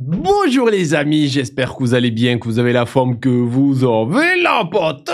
Bonjour les amis, j'espère que vous allez bien, que vous avez la forme que vous avez. L'emporte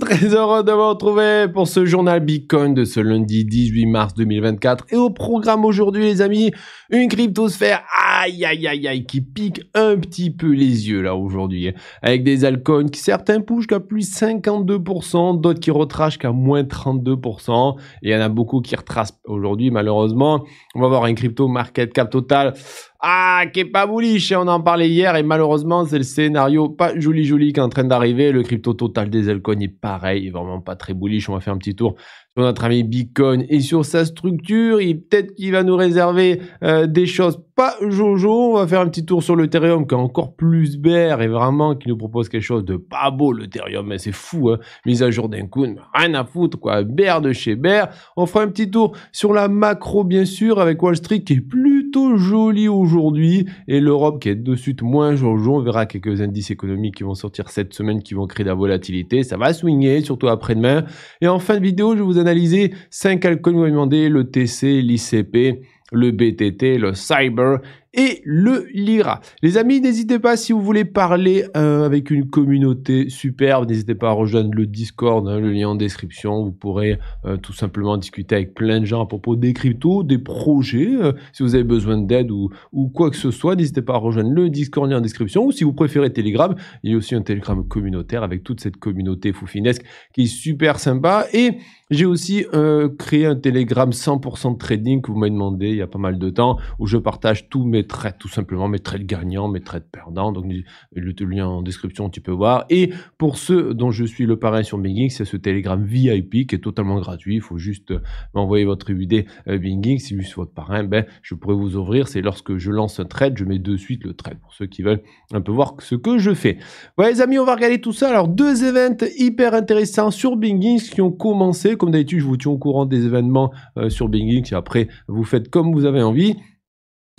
très heureux de vous retrouver pour ce journal Bitcoin de ce lundi 18 mars 2024. Et au programme aujourd'hui les amis, une cryptosphère aïe aïe aïe aïe qui pique un petit peu les yeux là aujourd'hui. Hein. Avec des altcoins qui certains poussent qu'à plus 52%, d'autres qui retrachent qu'à moins 32%. Et il y en a beaucoup qui retracent aujourd'hui malheureusement. On va voir un crypto market cap total. Ah, qui pas bullish. Hein, on en parlait hier et malheureusement, c'est le scénario pas joli joli qui est en train d'arriver. Le crypto total des elcon est pareil, vraiment pas très bullish. On va faire un petit tour notre ami Bitcoin et sur sa structure. il peut-être qu'il va nous réserver euh, des choses pas jojo. On va faire un petit tour sur l'Ethereum qui est encore plus bear et vraiment qui nous propose quelque chose de pas beau l'Ethereum. Mais c'est fou, hein. mise à jour d'un coup, rien à foutre quoi. Bear de chez Bear. On fera un petit tour sur la macro bien sûr avec Wall Street qui est plutôt joli aujourd'hui et l'Europe qui est de suite moins jojo. On verra quelques indices économiques qui vont sortir cette semaine qui vont créer de la volatilité. Ça va swinguer surtout après-demain. Et en fin de vidéo, je vous 5 alcools demandé le TC, l'ICP, le BTT, le cyber et le Lira. Les amis, n'hésitez pas si vous voulez parler euh, avec une communauté superbe, n'hésitez pas à rejoindre le Discord, hein, le lien en description. Vous pourrez euh, tout simplement discuter avec plein de gens à propos des cryptos, des projets. Euh, si vous avez besoin d'aide ou, ou quoi que ce soit, n'hésitez pas à rejoindre le Discord, lien en description. Ou si vous préférez Telegram, il y a aussi un Telegram communautaire avec toute cette communauté foufinesque qui est super sympa. Et j'ai aussi créé un Telegram 100% trading que vous m'avez demandé il y a pas mal de temps où je partage tous mes trades, tout simplement, mes trades gagnants, mes trades perdants. Donc, euh, le, le lien en description, tu peux voir. Et pour ceux dont je suis le parrain sur Binging, c'est ce Telegram VIP qui est totalement gratuit. Il faut juste euh, m'envoyer votre UID euh, Binging. Si je suis votre parrain, ben, je pourrais vous ouvrir. C'est lorsque je lance un trade, je mets de suite le trade pour ceux qui veulent un peu voir ce que je fais. Voilà, les amis, on va regarder tout ça. Alors, deux événements hyper intéressants sur Binging qui ont commencé. Comme d'habitude, je vous tiens au courant des événements sur Binging. Et après, vous faites comme vous avez envie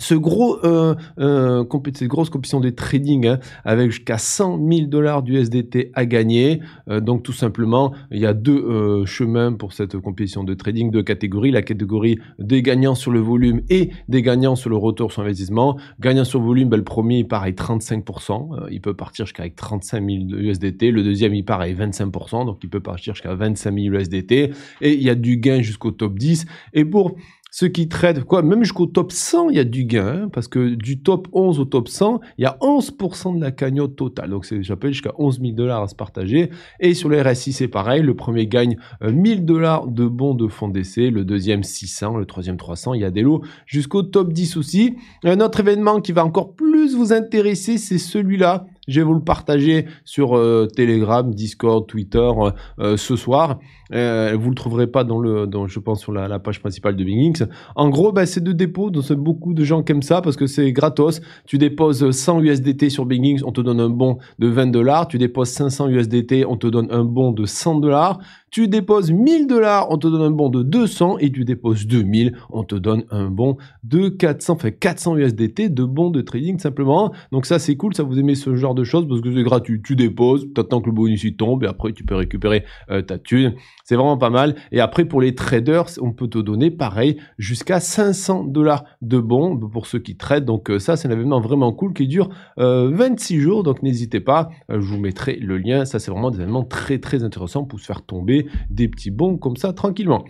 ce gros, euh, euh cette grosse compétition de trading hein, avec jusqu'à 100 000 dollars d'USDT à gagner. Euh, donc tout simplement, il y a deux euh, chemins pour cette compétition de trading, deux catégories. La catégorie des gagnants sur le volume et des gagnants sur le retour sur investissement. Gagnant sur volume, ben, le premier il part avec 35%. il peut partir jusqu'à 35 000 USDT. Le deuxième il part avec 25%. Donc il peut partir jusqu'à 25 000 USDT. Et il y a du gain jusqu'au top 10. Et pour ce qui traite, quoi, même jusqu'au top 100, il y a du gain, hein, parce que du top 11 au top 100, il y a 11% de la cagnotte totale. Donc, j'appelle jusqu'à 11 000 dollars à se partager. Et sur les RSI, c'est pareil. Le premier gagne 1000 euh, dollars de bons de fonds d'essai, le deuxième 600, le troisième 300. Il y a des lots jusqu'au top 10 aussi. Un autre événement qui va encore plus vous intéresser, c'est celui-là. Je vais vous le partager sur euh, Telegram, Discord, Twitter euh, euh, ce soir. Vous vous le trouverez pas dans le, je pense, sur la, page principale de BingX. En gros, bah, c'est de dépôt. Donc, beaucoup de gens qui aiment ça parce que c'est gratos. Tu déposes 100 USDT sur BingX, on te donne un bon de 20 dollars. Tu déposes 500 USDT, on te donne un bon de 100 dollars. Tu déposes 1000 dollars, on te donne un bon de 200 et tu déposes 2000, on te donne un bon de 400, enfin 400 USDT de bons de trading simplement. Donc ça c'est cool, ça vous aimez ce genre de choses parce que c'est gratuit. Tu déposes, tu attends que le bonus y tombe et après tu peux récupérer euh, ta thune. C'est vraiment pas mal. Et après pour les traders, on peut te donner pareil jusqu'à 500 dollars de bon pour ceux qui traitent. Donc euh, ça c'est un événement vraiment cool qui dure 26 euh, jours. Donc n'hésitez pas, je vous mettrai le lien. Ça c'est vraiment des événements très très intéressants pour se faire tomber des petits bons comme ça tranquillement.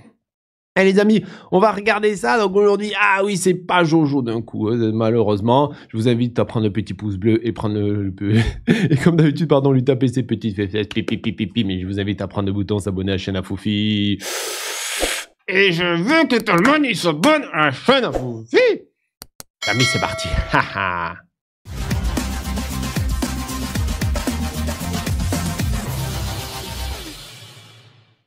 Et eh, les amis, on va regarder ça. Donc aujourd'hui, ah oui, c'est pas Jojo d'un coup, hein. malheureusement. Je vous invite à prendre le petit pouce bleu et prendre le, et comme d'habitude, pardon, lui taper ses petites fesses, pipi, pipi, pipi, mais je vous invite à prendre le bouton s'abonner à la chaîne à Foufi. Et je veux que tout le monde s'abonne à la chaîne à Foufi. Amis, c'est parti.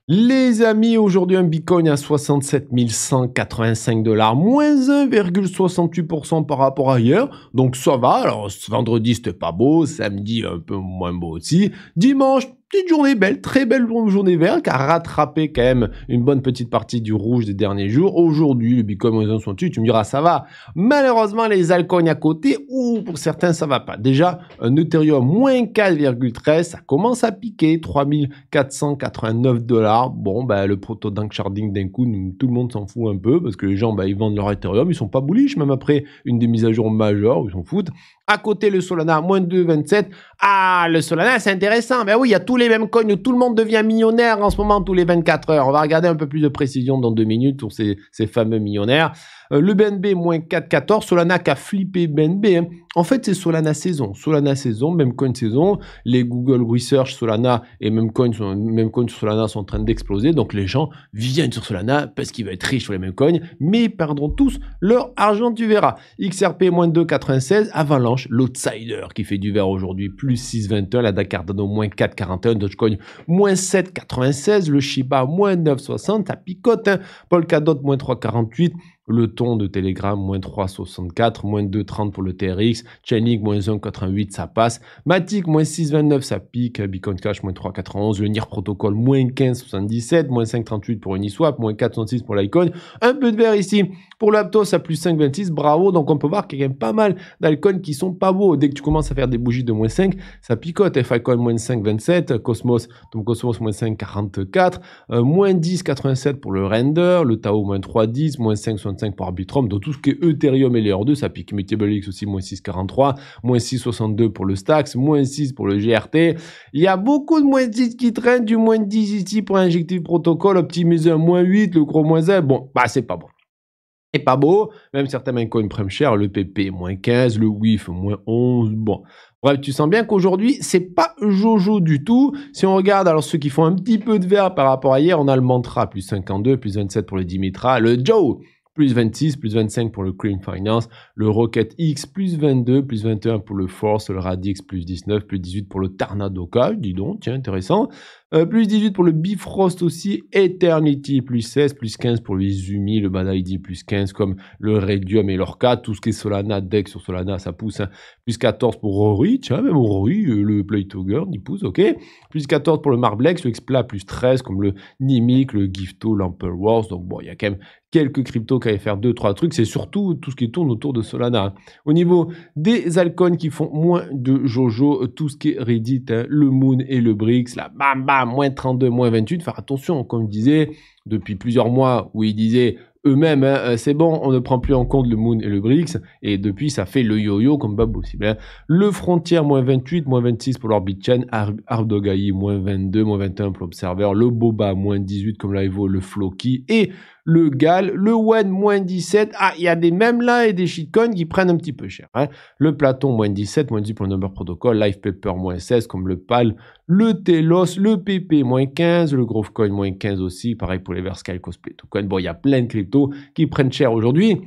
Les amis, aujourd'hui un Bitcoin à 67 185 dollars, moins 1,68% par rapport à hier. Donc ça va. Alors vendredi c'était pas beau, samedi un peu moins beau aussi. Dimanche petite journée belle, très belle journée verte, qui a rattrapé quand même une bonne petite partie du rouge des derniers jours. Aujourd'hui, le Bitcoin moins dessus tu me diras, ça va. Malheureusement, les alcools à côté, ou pour certains, ça va pas. Déjà, un Ethereum moins 4,13, ça commence à piquer, 3489 dollars. Bon, bah le proto dank sharding d'un coup, tout le monde s'en fout un peu, parce que les gens, ben, ils vendent leur Ethereum, ils sont pas bullish, même après une des mises à jour majeures, ils s'en foutent. À côté, le Solana moins 2,27. Ah, le Solana, c'est intéressant. Ben oui, il y a tous les mêmes coins tout le monde devient millionnaire en ce moment, tous les 24 heures. On va regarder un peu plus de précision dans deux minutes pour ces, ces fameux millionnaires. Euh, le BNB, moins 4,14. Solana qui a flippé BNB. Hein. En fait, c'est Solana saison. Solana saison, même coin saison. Les Google Research, Solana et même coin, même coin Solana sont en train d'exploser. Donc les gens viennent sur Solana parce qu'ils veulent être riches sur les mêmes coins, mais perdront tous leur argent, tu verras. XRP, moins 2,96. Avalanche, l'outsider qui fait du vert aujourd'hui, plus 6,21. La Dakar Dano, moins 4,41. Dogecoin, moins 7,96. Le Shiba, moins 9,60. Ça picote. Hein. Polkadot, moins 3,48. Le ton de Telegram, moins 3,64, moins 2,30 pour le TRX. Chainlink, moins 1,88, ça passe. Matic, moins 6,29, ça pique. Bitcoin Cash, moins 3,91. Le NIR Protocol, moins 15,77, moins 5,38 pour Uniswap, moins 4,66 pour l'Icon. Un peu de vert ici. Pour le Aptos à plus 5,26, bravo. Donc on peut voir qu'il y a quand même pas mal d'alcools qui sont pas beaux. Dès que tu commences à faire des bougies de moins 5, ça picote. F-Icon, moins 5,27, Cosmos, donc Cosmos moins 5,44, euh, moins 10,87 pour le render, le Tao moins 3,10, moins 5,65 pour Arbitrum. Donc tout ce qui est Ethereum et r 2, ça pique. Metabolic aussi moins 6,43, moins 6,62 pour le Stax, moins 6 pour le GRT. Il y a beaucoup de moins 10 qui traînent, du moins 10 ici pour Injective Protocol, Optimizer, moins 8, le gros moins 1. Bon, bah c'est pas bon et pas beau. Même certains maincoins prennent cher, le PP moins 15, le WIF moins 11. Bon, bref, tu sens bien qu'aujourd'hui, c'est pas jojo du tout. Si on regarde, alors ceux qui font un petit peu de vert par rapport à hier, on a le Mantra, plus 52, plus 27 pour le Dimitra, le Joe, plus 26, plus 25 pour le Cream Finance, le Rocket X, plus 22, plus 21 pour le Force, le Radix, plus 19, plus 18 pour le Tarnadoka, dis donc, tiens, intéressant. Euh, plus 18 pour le Bifrost aussi, Eternity plus 16, plus 15 pour le Izumi, le Bad ID plus 15 comme le Radium et l'Orca, tout ce qui est Solana, Dex sur Solana, ça pousse, hein. plus 14 pour Rory, tiens, même Rory, euh, le Playtoger il pousse, ok, plus 14 pour le Marblex, le Expla plus 13 comme le Nimic, le Gifto, Wars donc bon, il y a quand même quelques cryptos qui allaient faire 2-3 trucs, c'est surtout tout ce qui tourne autour de Solana. Hein. Au niveau des alcools qui font moins de Jojo, euh, tout ce qui est Reddit, hein, le Moon et le Brix, la bam moins 32, moins 28, faire attention, comme je disais depuis plusieurs mois, où ils disaient eux-mêmes, hein, euh, c'est bon, on ne prend plus en compte le Moon et le BRICS, et depuis ça fait le yo-yo comme pas possible. Hein. Le frontière, moins 28, moins 26 pour l'Orbit Chain, Ardogai, moins 22, moins 21 pour l'Observer, le Boba, moins 18 comme vaut le Floki, et le GAL, le one moins 17. Ah, il y a des mêmes là et des shitcoins qui prennent un petit peu cher. Hein. Le Platon moins 17, moins 10 pour le number protocol, LIFE Paper moins 16 comme le PAL, le Telos, le PP moins 15, le Grovecoin moins 15 aussi, pareil pour les Verscale, Cosplay Bon, il y a plein de cryptos qui prennent cher aujourd'hui.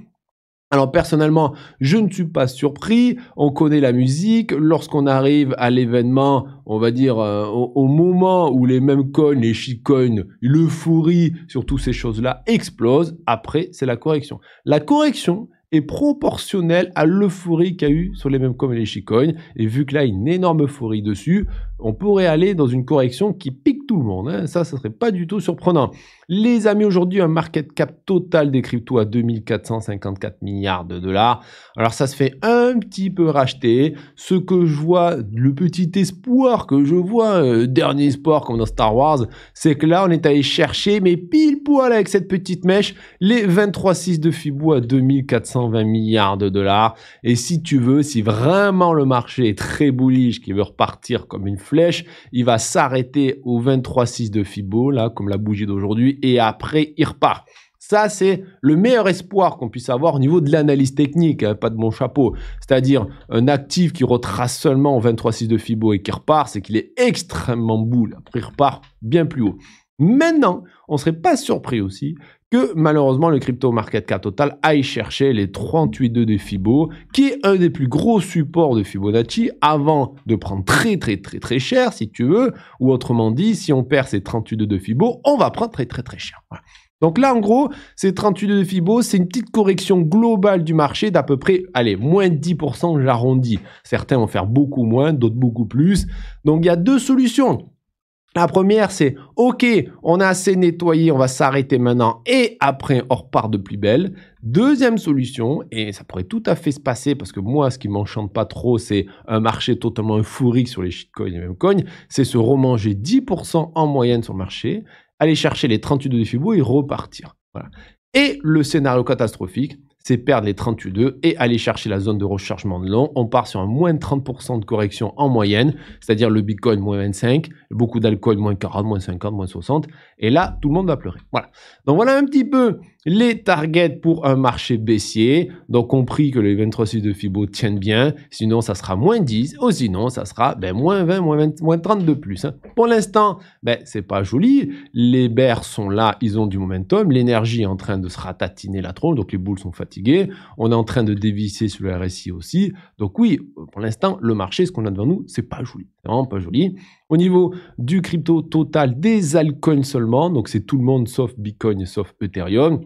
Alors personnellement, je ne suis pas surpris, on connaît la musique, lorsqu'on arrive à l'événement, on va dire euh, au, moment où les mêmes coins, les shitcoins, l'euphorie sur toutes ces choses-là explosent, après c'est la correction. La correction est proportionnelle à l'euphorie qu'il y a eu sur les mêmes coins et les shitcoins, et vu que là y a une énorme euphorie dessus, on pourrait aller dans une correction qui pique tout le monde. Hein. Ça, ça serait pas du tout surprenant. Les amis, aujourd'hui, un market cap total des cryptos à 2454 milliards de dollars. Alors, ça se fait un petit peu racheter. Ce que je vois, le petit espoir que je vois, euh, dernier espoir comme dans Star Wars, c'est que là, on est allé chercher, mais pile poil avec cette petite mèche, les 23,6 de Fibou à 2420 milliards de dollars. Et si tu veux, si vraiment le marché est très bullish, qui veut repartir comme une flèche. Il va s'arrêter au 23,6 de Fibo, là, comme la bougie d'aujourd'hui, et après, il repart. Ça, c'est le meilleur espoir qu'on puisse avoir au niveau de l'analyse technique, hein, pas de mon chapeau. C'est-à-dire un actif qui retrace seulement au 23,6 de Fibo et qui repart, c'est qu'il est extrêmement boule. Après, il repart bien plus haut. Maintenant, on ne serait pas surpris aussi que malheureusement le crypto market cap total aille chercher les 38,2 de Fibo, qui est un des plus gros supports de Fibonacci, avant de prendre très très très très cher, si tu veux, ou autrement dit, si on perd ces 38,2 de Fibo, on va prendre très très très cher. Donc là, en gros, ces 38,2 de Fibo, c'est une petite correction globale du marché d'à peu près, allez, moins 10%, j'arrondis. Certains vont faire beaucoup moins, d'autres beaucoup plus. Donc il y a deux solutions. La première, c'est OK, on a assez nettoyé, on va s'arrêter maintenant et après, on repart de plus belle. Deuxième solution, et ça pourrait tout à fait se passer parce que moi, ce qui m'enchante pas trop, c'est un marché totalement euphorique sur les shitcoins et même coins, c'est se remanger 10% en moyenne sur le marché, aller chercher les 38 de Fibo et repartir. Et le scénario catastrophique, c'est perdre les 38,2 et aller chercher la zone de rechargement de long. On part sur un moins de 30% de correction en moyenne, c'est-à-dire le Bitcoin moins 25, beaucoup d'alcool moins 40, moins 50, moins 60. Et là, tout le monde va pleurer. Voilà. Donc voilà un petit peu les targets pour un marché baissier, donc compris que les 23,6 de Fibo tiennent bien, sinon ça sera moins 10, ou sinon ça sera ben, moins 20, moins 30 de plus. Hein. Pour l'instant, ben, c'est pas joli, les bears sont là, ils ont du momentum, l'énergie est en train de se ratatiner la tronche, donc les boules sont fatiguées, on est en train de dévisser sur le RSI aussi, donc oui, pour l'instant, le marché, ce qu'on a devant nous, c'est pas joli, pas joli. Au niveau du crypto total, des altcoins seulement, donc c'est tout le monde sauf Bitcoin et sauf Ethereum,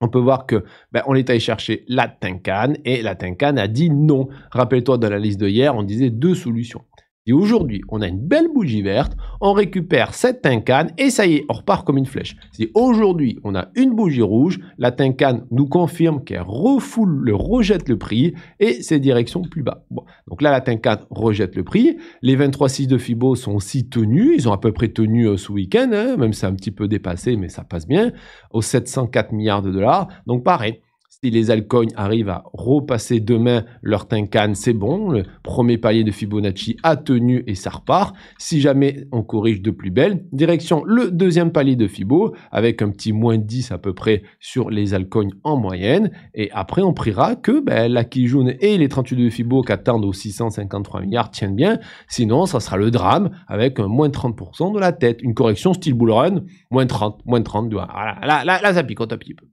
on peut voir que ben, on est allé chercher la tinkan et la Tincan a dit non. Rappelle-toi dans la liste de hier, on disait deux solutions aujourd'hui, on a une belle bougie verte, on récupère cette tincane et ça y est, on repart comme une flèche. Si aujourd'hui, on a une bougie rouge, la tincane nous confirme qu'elle refoule, le rejette le prix et c'est direction plus bas. Donc là, la tincane rejette le prix. Les 23,6 de Fibo sont aussi tenus. Ils ont à peu près tenu euh, ce week-end, hein, même si c'est un petit peu dépassé, mais ça passe bien, aux 704 milliards de dollars. Donc pareil si les alcognes arrivent à repasser demain leur tincan, c'est bon. Le premier palier de Fibonacci a tenu et ça repart. Si jamais on corrige de plus belle, direction le deuxième palier de Fibo avec un petit moins 10 à peu près sur les alcognes en moyenne. Et après, on priera que ben, la jaune et les 38 de Fibo qu'attendent aux 653 milliards tiennent bien. Sinon, ça sera le drame avec un moins 30% de la tête. Une correction style bull run, moins 30, moins 30. Voilà. Là, là, ça picote un petit peu.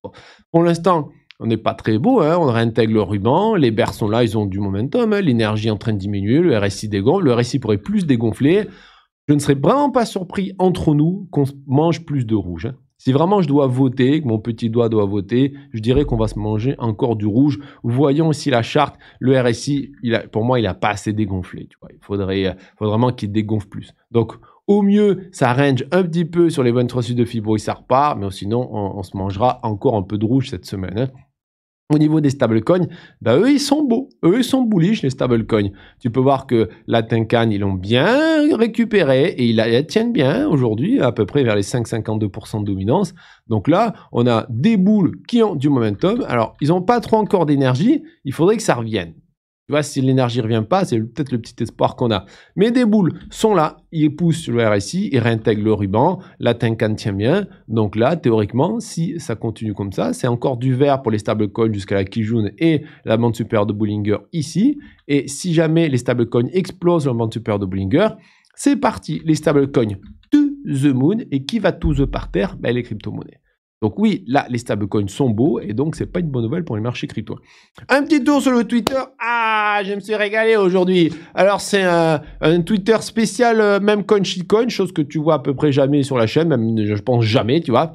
Pour l'instant, on n'est pas très beau, hein. on réintègre le ruban, les berceaux sont là, ils ont du momentum, hein. l'énergie est en train de diminuer, le RSI dégonfle, le RSI pourrait plus dégonfler. Je ne serais vraiment pas surpris entre nous qu'on mange plus de rouge. Hein. Si vraiment je dois voter, que mon petit doigt doit voter, je dirais qu'on va se manger encore du rouge. Voyons si la charte, le RSI, pour moi, il n'a pas assez dégonflé. Euh, il faudrait, vraiment qu'il dégonfle plus. Donc, au mieux, ça range un petit peu sur les 23 suites de fibro et ça repart, mais sinon, on, se mangera encore un peu de rouge cette semaine. Au niveau des stablecoins, ben, eux, ils sont beaux. Eux, ils sont bullish, les stablecoins. Tu peux voir que la ils l'ont bien récupéré et ils la tiennent bien aujourd'hui, à peu près vers les 5,52% de dominance. Donc là, on a des boules qui ont du momentum. Alors, ils n'ont pas trop encore d'énergie. Il faudrait que ça revienne. Tu vois, si l'énergie ne revient pas, c'est peut-être le petit espoir qu'on a. Mais des boules sont là, ils poussent sur le RSI, ils réintègrent le ruban, la Tenkan tient bien. Donc là, théoriquement, si ça continue comme ça, c'est encore du vert pour les stablecoins jusqu'à la Kijun et la bande supérieure de Bollinger ici. Et si jamais les stablecoins explosent la bande supérieure de Bollinger, c'est parti. Les stablecoins to the moon. Et qui va to the par terre ben, Les crypto-monnaies. Donc oui, là, les stablecoins sont beaux et donc c'est pas une bonne nouvelle pour les marchés crypto. Un petit tour sur le Twitter. Ah, je me suis régalé aujourd'hui. Alors c'est un, Twitter spécial, euh, même coin shitcoin, chose que tu vois à peu près jamais sur la chaîne, même je pense jamais, tu vois.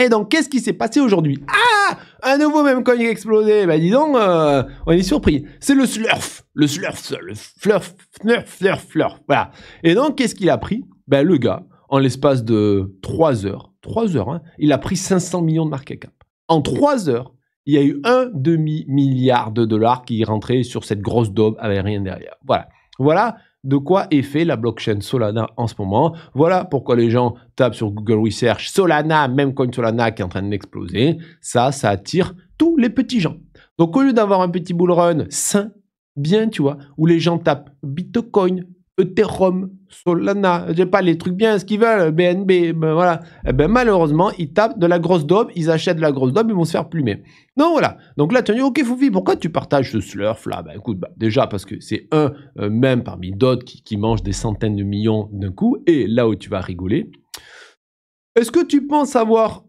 Et donc, qu'est-ce qui s'est passé aujourd'hui Ah Un nouveau même coin qui a explosé Ben, dis donc, euh, on est surpris. C'est le slurf Le slurf Le flurf slurf, Flurf Flurf Voilà. Et donc, qu'est-ce qu'il a pris Ben, le gars, en l'espace de 3 heures. 3 heures, hein, il a pris 500 millions de market cap. En 3 heures, il y a eu un demi-milliard de dollars qui est rentré sur cette grosse daube avec rien derrière. Voilà. Voilà de quoi est fait la blockchain Solana en ce moment. Voilà pourquoi les gens tapent sur Google Research Solana, même coin Solana qui est en train d'exploser. Ça, ça attire tous les petits gens. Donc au lieu d'avoir un petit bull run sain, bien, tu vois, où les gens tapent Bitcoin, Ethereum, Solana, j'ai pas les trucs bien, ce qu'ils veulent, BNB, ben voilà. Et eh ben malheureusement, ils tapent de la grosse daube, ils achètent de la grosse daube, ils vont se faire plumer. Non, voilà. Donc là, tu as dit, ok Foufi, pourquoi tu partages ce slurf là Ben écoute, bah, déjà parce que c'est un euh, même parmi d'autres qui, qui mangent des centaines de millions d'un coup, et là où tu vas rigoler. Est-ce que tu penses avoir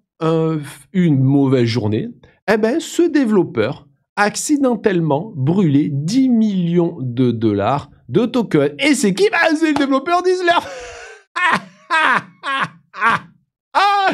une mauvaise journée Eh ben, ce développeur, accidentellement brûlé 10 millions de dollars de tokens. Et c'est qui va C'est le développeur d'Isler ah!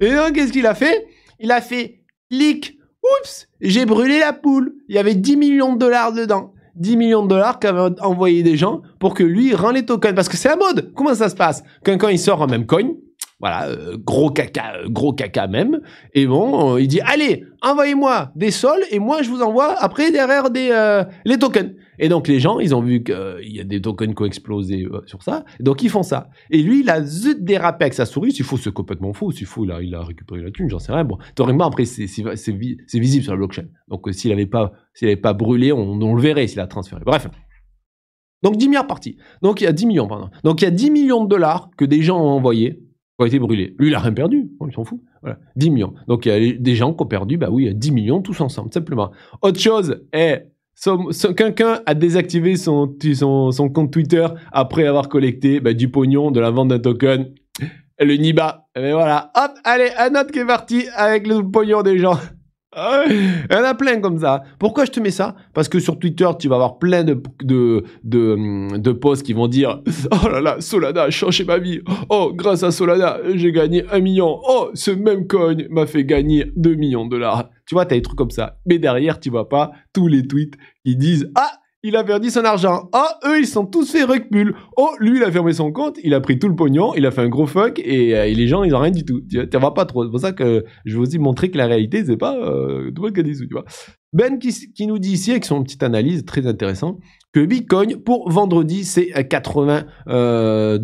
Et donc, qu'est-ce qu'il a fait Il a fait clic. Oups, j'ai brûlé la poule. Il y avait 10 millions de dollars dedans. 10 millions de dollars qu'avaient envoyé des gens pour que lui rend les tokens. Parce que c'est la mode. Comment ça se passe Quand quand il sort un même coin, voilà, euh, gros caca, euh, gros caca même. Et bon, euh, il dit allez, envoyez-moi des sols et moi je vous envoie après derrière des les tokens. Et donc les gens, ils ont vu qu'il y a des tokens qui ont explosé sur ça, donc ils font ça. Et lui, il a zut dérapé avec sa souris. S'il faut, c'est complètement fou. S'il fou, il a, il a récupéré la thune, j'en sais rien. Bon, théoriquement, après, c'est visible sur la blockchain. Donc s'il n'avait pas, pas brûlé, on, le verrait s'il a transféré. Bref. Donc 10 milliards Donc il y a 10 millions, Donc il y a 10 millions de dollars que des gens ont envoyés été brûlés. Lui, il n'a rien perdu, on s'en fout. 10 millions. Donc il y a des gens qui ont perdu, bah oui, 10 millions tous ensemble, simplement. Autre chose est, quelqu'un a désactivé son, son, compte Twitter après avoir collecté bah, du pognon de la vente d'un token, le NIBA. Mais ben voilà, hop, allez, un autre qui est parti avec le pognon des gens. Il y en a plein comme ça. Pourquoi je te mets ça Parce que sur Twitter, tu vas avoir plein de, de, posts qui vont dire Oh là là, Solana a changé ma vie. Oh, grâce à Solana, j'ai gagné un million. Oh, ce même coin m'a fait gagner 2 millions de dollars. Tu vois, t'as des trucs comme ça. Mais derrière, tu vois pas tous les tweets qui disent Ah, il a perdu son argent. Ah, eux, ils sont tous fait recul. Oh, lui, il a fermé son compte, il a pris tout le pognon, il a fait un gros fuck, et, euh, les gens, ils ont rien du tout. Tu vois, pas trop. C'est pour ça que je vais aussi montrer que la réalité, c'est pas tout le monde qui a des sous, tu vois. Ben qui, nous dit ici, avec son petite analyse, très intéressant, que Bitcoin, pour vendredi, c'est 82 000 euh,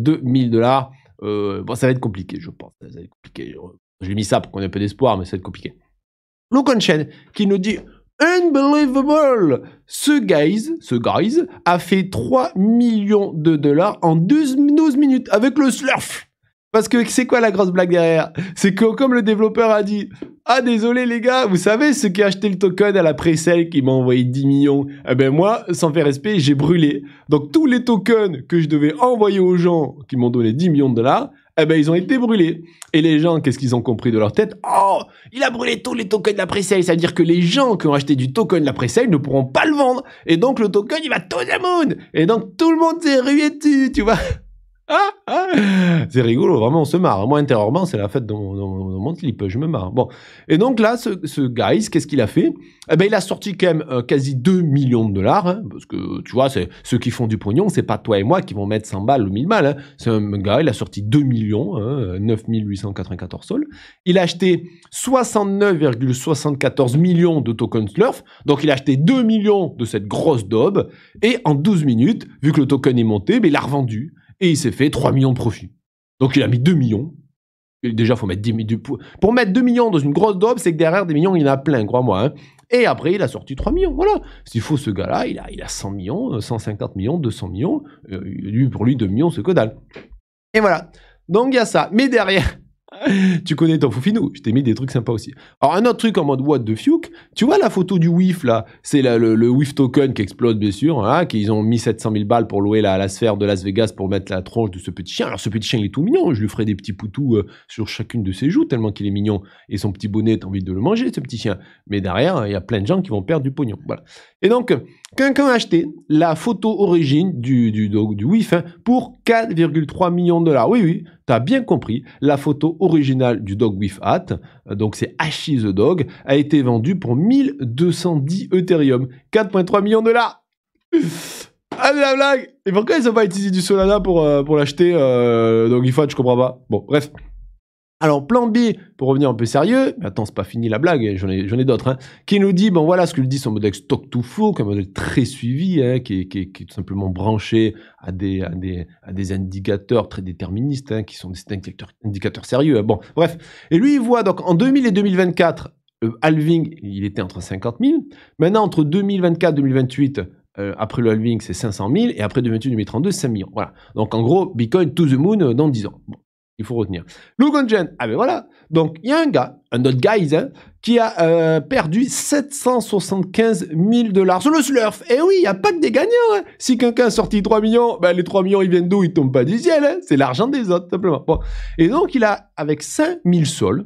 dollars. Euh, bon, ça va être compliqué, je pense. Ça va être compliqué. J'ai mis ça pour qu'on ait un peu d'espoir, mais ça va être compliqué. Luke qui nous dit Unbelievable Ce guys, ce guys, a fait 3 millions de dollars en 12, minutes avec le slurf parce que c'est quoi la grosse blague derrière C'est que comme le développeur a dit Ah désolé les gars, vous savez ceux qui a acheté le token à la presselle qui m'a envoyé 10 millions Eh ben moi, sans faire respect, j'ai brûlé. Donc tous les tokens que je devais envoyer aux gens qui m'ont donné 10 millions de dollars, eh ben, ils ont été brûlés. Et les gens, qu'est-ce qu'ils ont compris de leur tête Oh, il a brûlé tous les tokens de la presale. C'est-à-dire que les gens qui ont acheté du token de la presale ne pourront pas le vendre. Et donc, le token, il va tout le monde. Et donc, tout le monde s'est rué dessus, tu vois ah, ah. c'est rigolo, vraiment, on se marre. Moi, intérieurement, c'est la fête de mon, de mon, slip, je me marre. Bon. Et donc là, ce, ce guys, qu'est-ce qu'il a fait Eh ben, il a sorti quand même euh, quasi 2 millions de dollars, hein, parce que, tu vois, c'est ceux qui font du pognon, c'est pas toi et moi qui vont mettre 100 balles ou 1000 balles. Hein. C'est un gars, il a sorti 2 millions, hein, 9894 sols. Il a acheté 69,74 millions de tokens Slurf, donc il a acheté 2 millions de cette grosse daube, et en 12 minutes, vu que le token est monté, ben, il l'a revendu et il s'est fait 3 millions de profit. Donc il a mis 2 millions. Et déjà, faut mettre 10 Pour mettre 2 millions dans une grosse dope, c'est que derrière des millions, il y en a plein, crois-moi. Hein. Et après, il a sorti 3 millions. Voilà. S'il faut ce gars-là, il a, il a 100 millions, 150 euh, millions, 200 millions. Euh, lui, pour lui, 2 millions, c'est que dalle. Et voilà. Donc il y a ça. Mais derrière, tu connais ton foufinou, je t'ai mis des trucs sympas aussi. Alors un autre truc en mode what the fuck, tu vois la photo du WIF là, c'est le, le, WIF token qui explose bien sûr, hein, qu'ils ont mis 700 000 balles pour louer la, la sphère de Las Vegas pour mettre la tronche de ce petit chien. Alors ce petit chien il est tout mignon, je lui ferai des petits poutous euh, sur chacune de ses joues tellement qu'il est mignon et son petit bonnet, t'as envie de le manger ce petit chien. Mais derrière, il y a plein de gens qui vont perdre du pognon. Voilà. Et donc, quelqu'un a acheté la photo origine du, dog, du, du WIF pour 4,3 millions de dollars. Oui, oui, tu as bien compris. La photo originale du Dog wif Hat, donc c'est H the Dog, a été vendue pour 1210 Ethereum. 4,3 millions de dollars Ah, la blague Et pourquoi ils ont pas utilisé du Solana pour, euh, pour l'acheter euh, Dog WIF Hat, je comprends pas. Bon, bref. Alors, plan B, pour revenir un peu sérieux, mais attends, c'est pas fini la blague, j'en ai, d'autres, hein, qui nous dit, bon voilà ce que le dit son modèle stock to flow, qui est un modèle très suivi, hein, qui, est, tout simplement branché à des, indicateurs très déterministes, hein, qui sont des indicateurs, sérieux. Bon, bref. Et lui, il voit, donc, en 2000 et 2024, le euh, halving, il était entre 50 000. Maintenant, entre 2024 et 2028, après le halving, c'est 500 000, et après 2028-2032, 5 millions. Voilà. Donc en gros, Bitcoin to the moon euh, dans 10 ans. Bon. Il faut retenir. Gen. ah ben voilà. Donc, il y a un gars, un autre guy, qui a euh, perdu 775 000 dollars sur le Slurf. Et eh oui, il n'y a pas que des gagnants. Hein. Si quelqu'un a sorti 3 millions, ben, les 3 millions, ils viennent d'où Ils ne tombent pas du ciel. Hein. C'est l'argent des autres, simplement. Et donc, il a, avec 000 sols,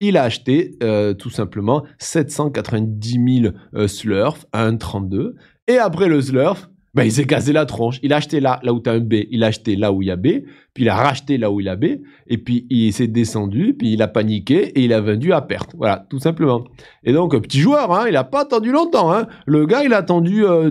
il a acheté euh, tout simplement 790 000 slurfs Slurf à 1,32. Et après le Slurf, ben, il s'est casé la tronche. Il a acheté là, là où tu un B, il a acheté là où il y a B, puis il a racheté là où il y a B, et puis il s'est descendu, puis il a paniqué, et il a vendu à perte. Voilà, tout simplement. Et donc, euh, petit joueur, hein, il a pas attendu longtemps. Hein. Le gars, il a attendu 18h, euh,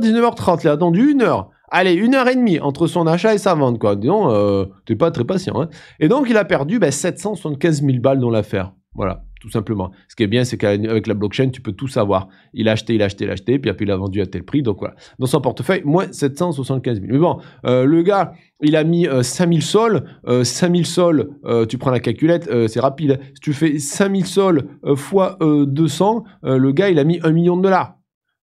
19h30, il a attendu une heure. Allez, une heure et demie entre son achat et sa vente, quoi. Disons, euh, t'es pas très patient. Hein. Et donc, il a perdu 775 ben, 000 balles dans l'affaire. Voilà tout simplement. Ce qui est bien, c'est qu'avec la blockchain, tu peux tout savoir. Il a acheté, il a acheté, il a acheté, puis après il a vendu à tel prix. Donc voilà, dans son portefeuille, moins 775 000. Mais bon, euh, le gars, il a mis 5 euh, 5000 sols. 5 euh, 5000 sols, tu prends la calculette, c'est rapide. Si tu fais 5000 sols fois 200, le gars, il a mis 1 million de dollars.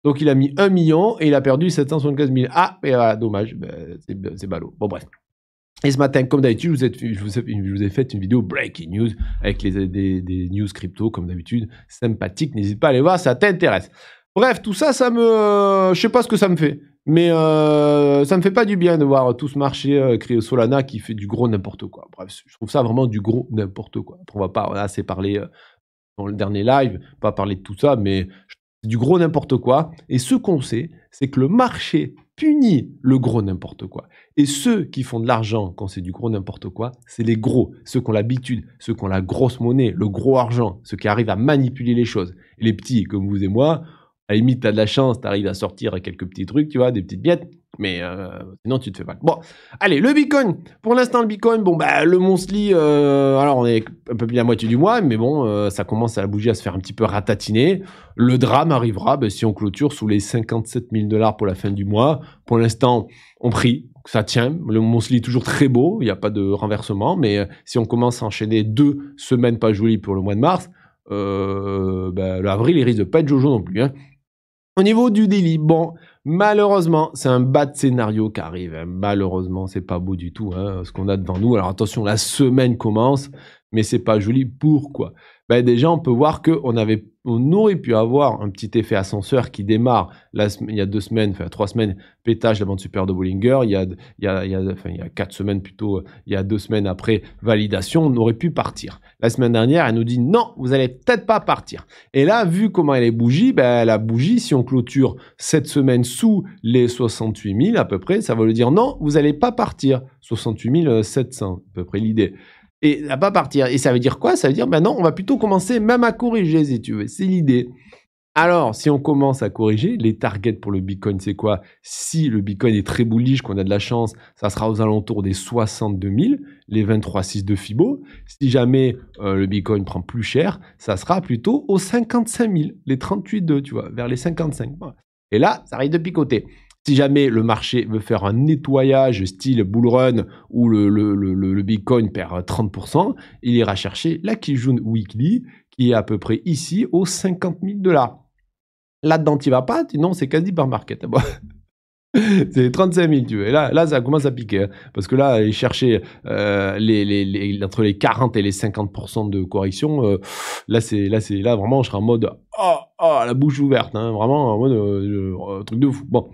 Donc il a mis 1 million et il a perdu 775 000. Ah, et voilà, dommage, ben, c'est ballot. Bon bref. Et ce matin, comme d'habitude, je, je vous ai fait une vidéo breaking news avec les, des, news crypto, comme d'habitude, sympathique. N'hésite pas à aller voir, ça t'intéresse. Bref, tout ça, ça me, euh, je sais pas ce que ça me fait, mais euh, ça me fait pas du bien de voir tout ce marché euh, Solana qui fait du gros n'importe quoi. Bref, je trouve ça vraiment du gros n'importe quoi. On on va pas, a assez parler euh, dans le dernier live, pas parler de tout ça, mais c'est du gros n'importe quoi. Et ce qu'on sait, c'est que le marché punit le gros n'importe quoi. Et ceux qui font de l'argent quand c'est du gros n'importe quoi, c'est les gros, ceux qui ont l'habitude, ceux qui ont la grosse monnaie, le gros argent, ceux qui arrivent à manipuler les choses. Et les petits, comme vous et moi, à la limite, as de la chance, tu arrives à sortir quelques petits trucs, tu vois, des petites biettes, mais euh, sinon, tu te fais pas. Bon, allez, le Bitcoin. Pour l'instant, le Bitcoin, bon, bah, le Monthly, euh, alors on est un peu plus la moitié du mois, mais bon, euh, ça commence à bouger, à se faire un petit peu ratatiner. Le drame arrivera bah, si on clôture sous les 57 000 dollars pour la fin du mois. Pour l'instant, on prie ça tient. Le Monthly est toujours très beau, il n'y a pas de renversement, mais euh, si on commence à enchaîner deux semaines pas jolies pour le mois de mars, euh, bah, le avril, il risque de pas être jojo non plus. Hein. Au niveau du délit, bon, Malheureusement, c'est un bas de scénario qui arrive. Hein. Malheureusement, c'est pas beau du tout hein, ce qu'on a devant nous. Alors attention, la semaine commence mais c'est pas joli. Pourquoi ben bah, Déjà, on peut voir qu'on avait, on aurait pu avoir un petit effet ascenseur qui démarre la, il y a deux semaines, enfin trois semaines, pétage de la bande super de Bollinger. Il y a, il y a, quatre semaines plutôt, euh, il y a deux semaines après validation, on aurait pu partir. La semaine dernière, elle nous dit non, vous allez peut-être pas partir. Et là, vu comment elle est bougie, ben, bah, la bougie, si on clôture cette semaine sous les 68 000 à peu près, ça veut dire non, vous allez pas partir. 68 700 à peu près l'idée et à pas partir. Et ça veut dire quoi Ça veut dire, maintenant, on va plutôt commencer même à corriger, si tu veux. C'est l'idée. Alors, si on commence à corriger, les targets pour le Bitcoin, c'est quoi Si le Bitcoin est très bullish, qu'on a de la chance, ça sera aux alentours des 62 000, les 23,6 de Fibo. Si jamais euh, le Bitcoin prend plus cher, ça sera plutôt aux 55 000, les 38,2, tu vois, vers les 55. Et là, ça arrive de picoter. Si jamais le marché veut faire un nettoyage style bull run où le, Bitcoin perd 30%, il ira chercher la Kijun Weekly qui est à peu près ici aux 50 000 dollars. Là-dedans, tu va pas, sinon c'est quasi par market. C'est 35 000, tu veux. là, là, ça commence à piquer. Hein. parce que là, il chercher euh, entre les 40 et les 50 de correction, euh, là, c'est là, c'est là vraiment, je serai en mode oh, oh la bouche ouverte. Hein. vraiment, un euh, truc de fou. Bon,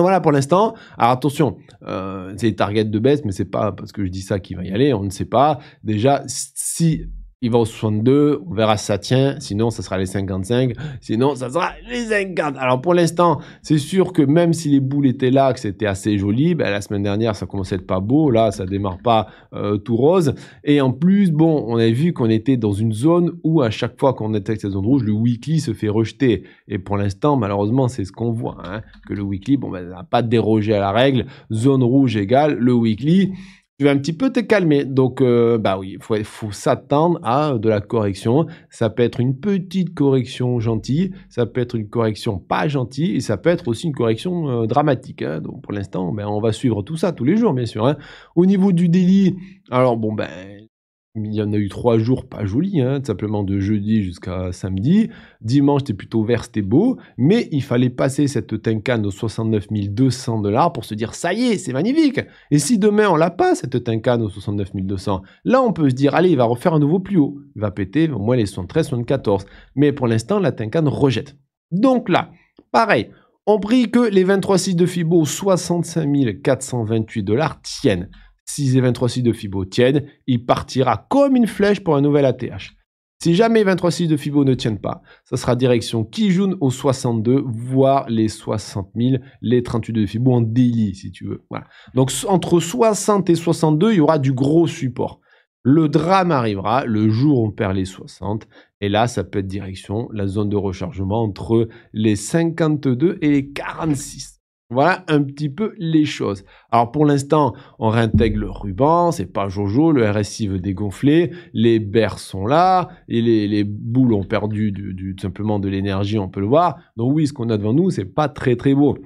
voilà pour l'instant. Alors attention, euh, c'est les targets de baisse, mais c'est pas parce que je dis ça qu'il va y aller, on ne sait pas. Déjà, si il va au 62, on verra si ça tient, sinon ça sera les 55, sinon ça sera les 50. Alors pour l'instant, c'est sûr que même si les boules étaient là, que c'était assez joli, ben la semaine dernière ça commençait à être pas beau, là ça démarre pas euh, tout rose. Et en plus, bon, on a vu qu'on était dans une zone où à chaque fois qu'on attaque cette zone rouge, le weekly se fait rejeter. Et pour l'instant, malheureusement, c'est ce qu'on voit, hein, que le weekly, bon, ben, n'a pas dérogé à la règle, zone rouge égale le weekly tu vas un petit peu te calmer. Donc, euh, bah oui, il faut, s'attendre à de la correction. Ça peut être une petite correction gentille, ça peut être une correction pas gentille, et ça peut être aussi une correction euh, dramatique. Hein. Donc, pour l'instant, ben, on va suivre tout ça tous les jours, bien sûr. Hein. Au niveau du délit, alors bon, ben, il y en a eu trois jours pas jolis, tout hein, simplement de jeudi jusqu'à samedi. Dimanche, c'était plutôt vert, c'était beau. Mais il fallait passer cette tincane aux 69 200 dollars pour se dire, ça y est, c'est magnifique. Et si demain, on l'a pas, cette tincane aux 69 200, là, on peut se dire, allez, il va refaire un nouveau plus haut. Il va péter au moins les 73, 74. Mais pour l'instant, la tincane rejette. Donc là, pareil, on prie que les 23 de Fibo, 65 428 dollars, tiennent. Si et 23,6 de FIBO tiennent, il partira comme une flèche pour un nouvel ATH. Si jamais 23,6 de FIBO ne tiennent pas, ça sera direction Kijun au 62, voire les 60 000, les 38 de FIBO en daily, si tu veux. Donc entre 60 et 62, il y aura du gros support. Le drame arrivera le jour où on perd les 60. Et là, ça peut être direction la zone de rechargement entre les 52 et les 46. Voilà un petit peu les choses. Alors pour l'instant, on réintègre le ruban, c'est pas Jojo, le RSI veut dégonfler, les berres sont là, et les, boules ont perdu tout simplement de l'énergie, on peut le voir. Donc oui, ce qu'on a devant nous, c'est pas très très beau.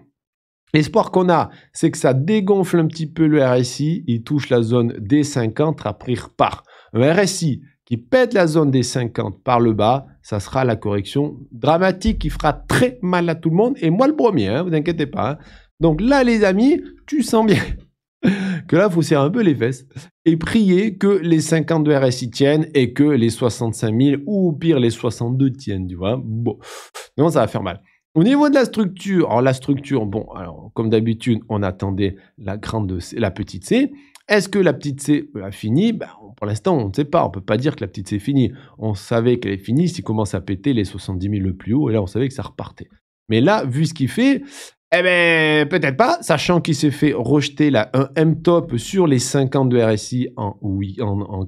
L'espoir qu'on a, c'est que ça dégonfle un petit peu le RSI, il touche la zone des 50, après repart. Un RSI qui pète la zone des 50 par le bas, ça sera la correction dramatique qui fera très mal à tout le monde, et moi le premier, hein, vous inquiétez pas. Hein. Donc là, les amis, tu sens bien que là, il faut serrer un peu les fesses et prier que les 52 RSI tiennent et que les 65 000 ou au pire les 62 tiennent, tu vois. Bon, non, ça va faire mal. Au niveau de la structure, alors la structure, bon, alors comme d'habitude, on attendait la grande, C, la petite C. Est-ce que la petite C a bah, fini bah, Pour l'instant, on ne sait pas. On ne peut pas dire que la petite C est finie. On savait qu'elle est finie s'il commence à péter les 70 000 le plus haut. Et là, on savait que ça repartait. Mais là, vu ce qu'il fait, eh ben, peut-être pas, sachant qu'il s'est fait rejeter la 1 M top sur les 50 de RSI en, oui,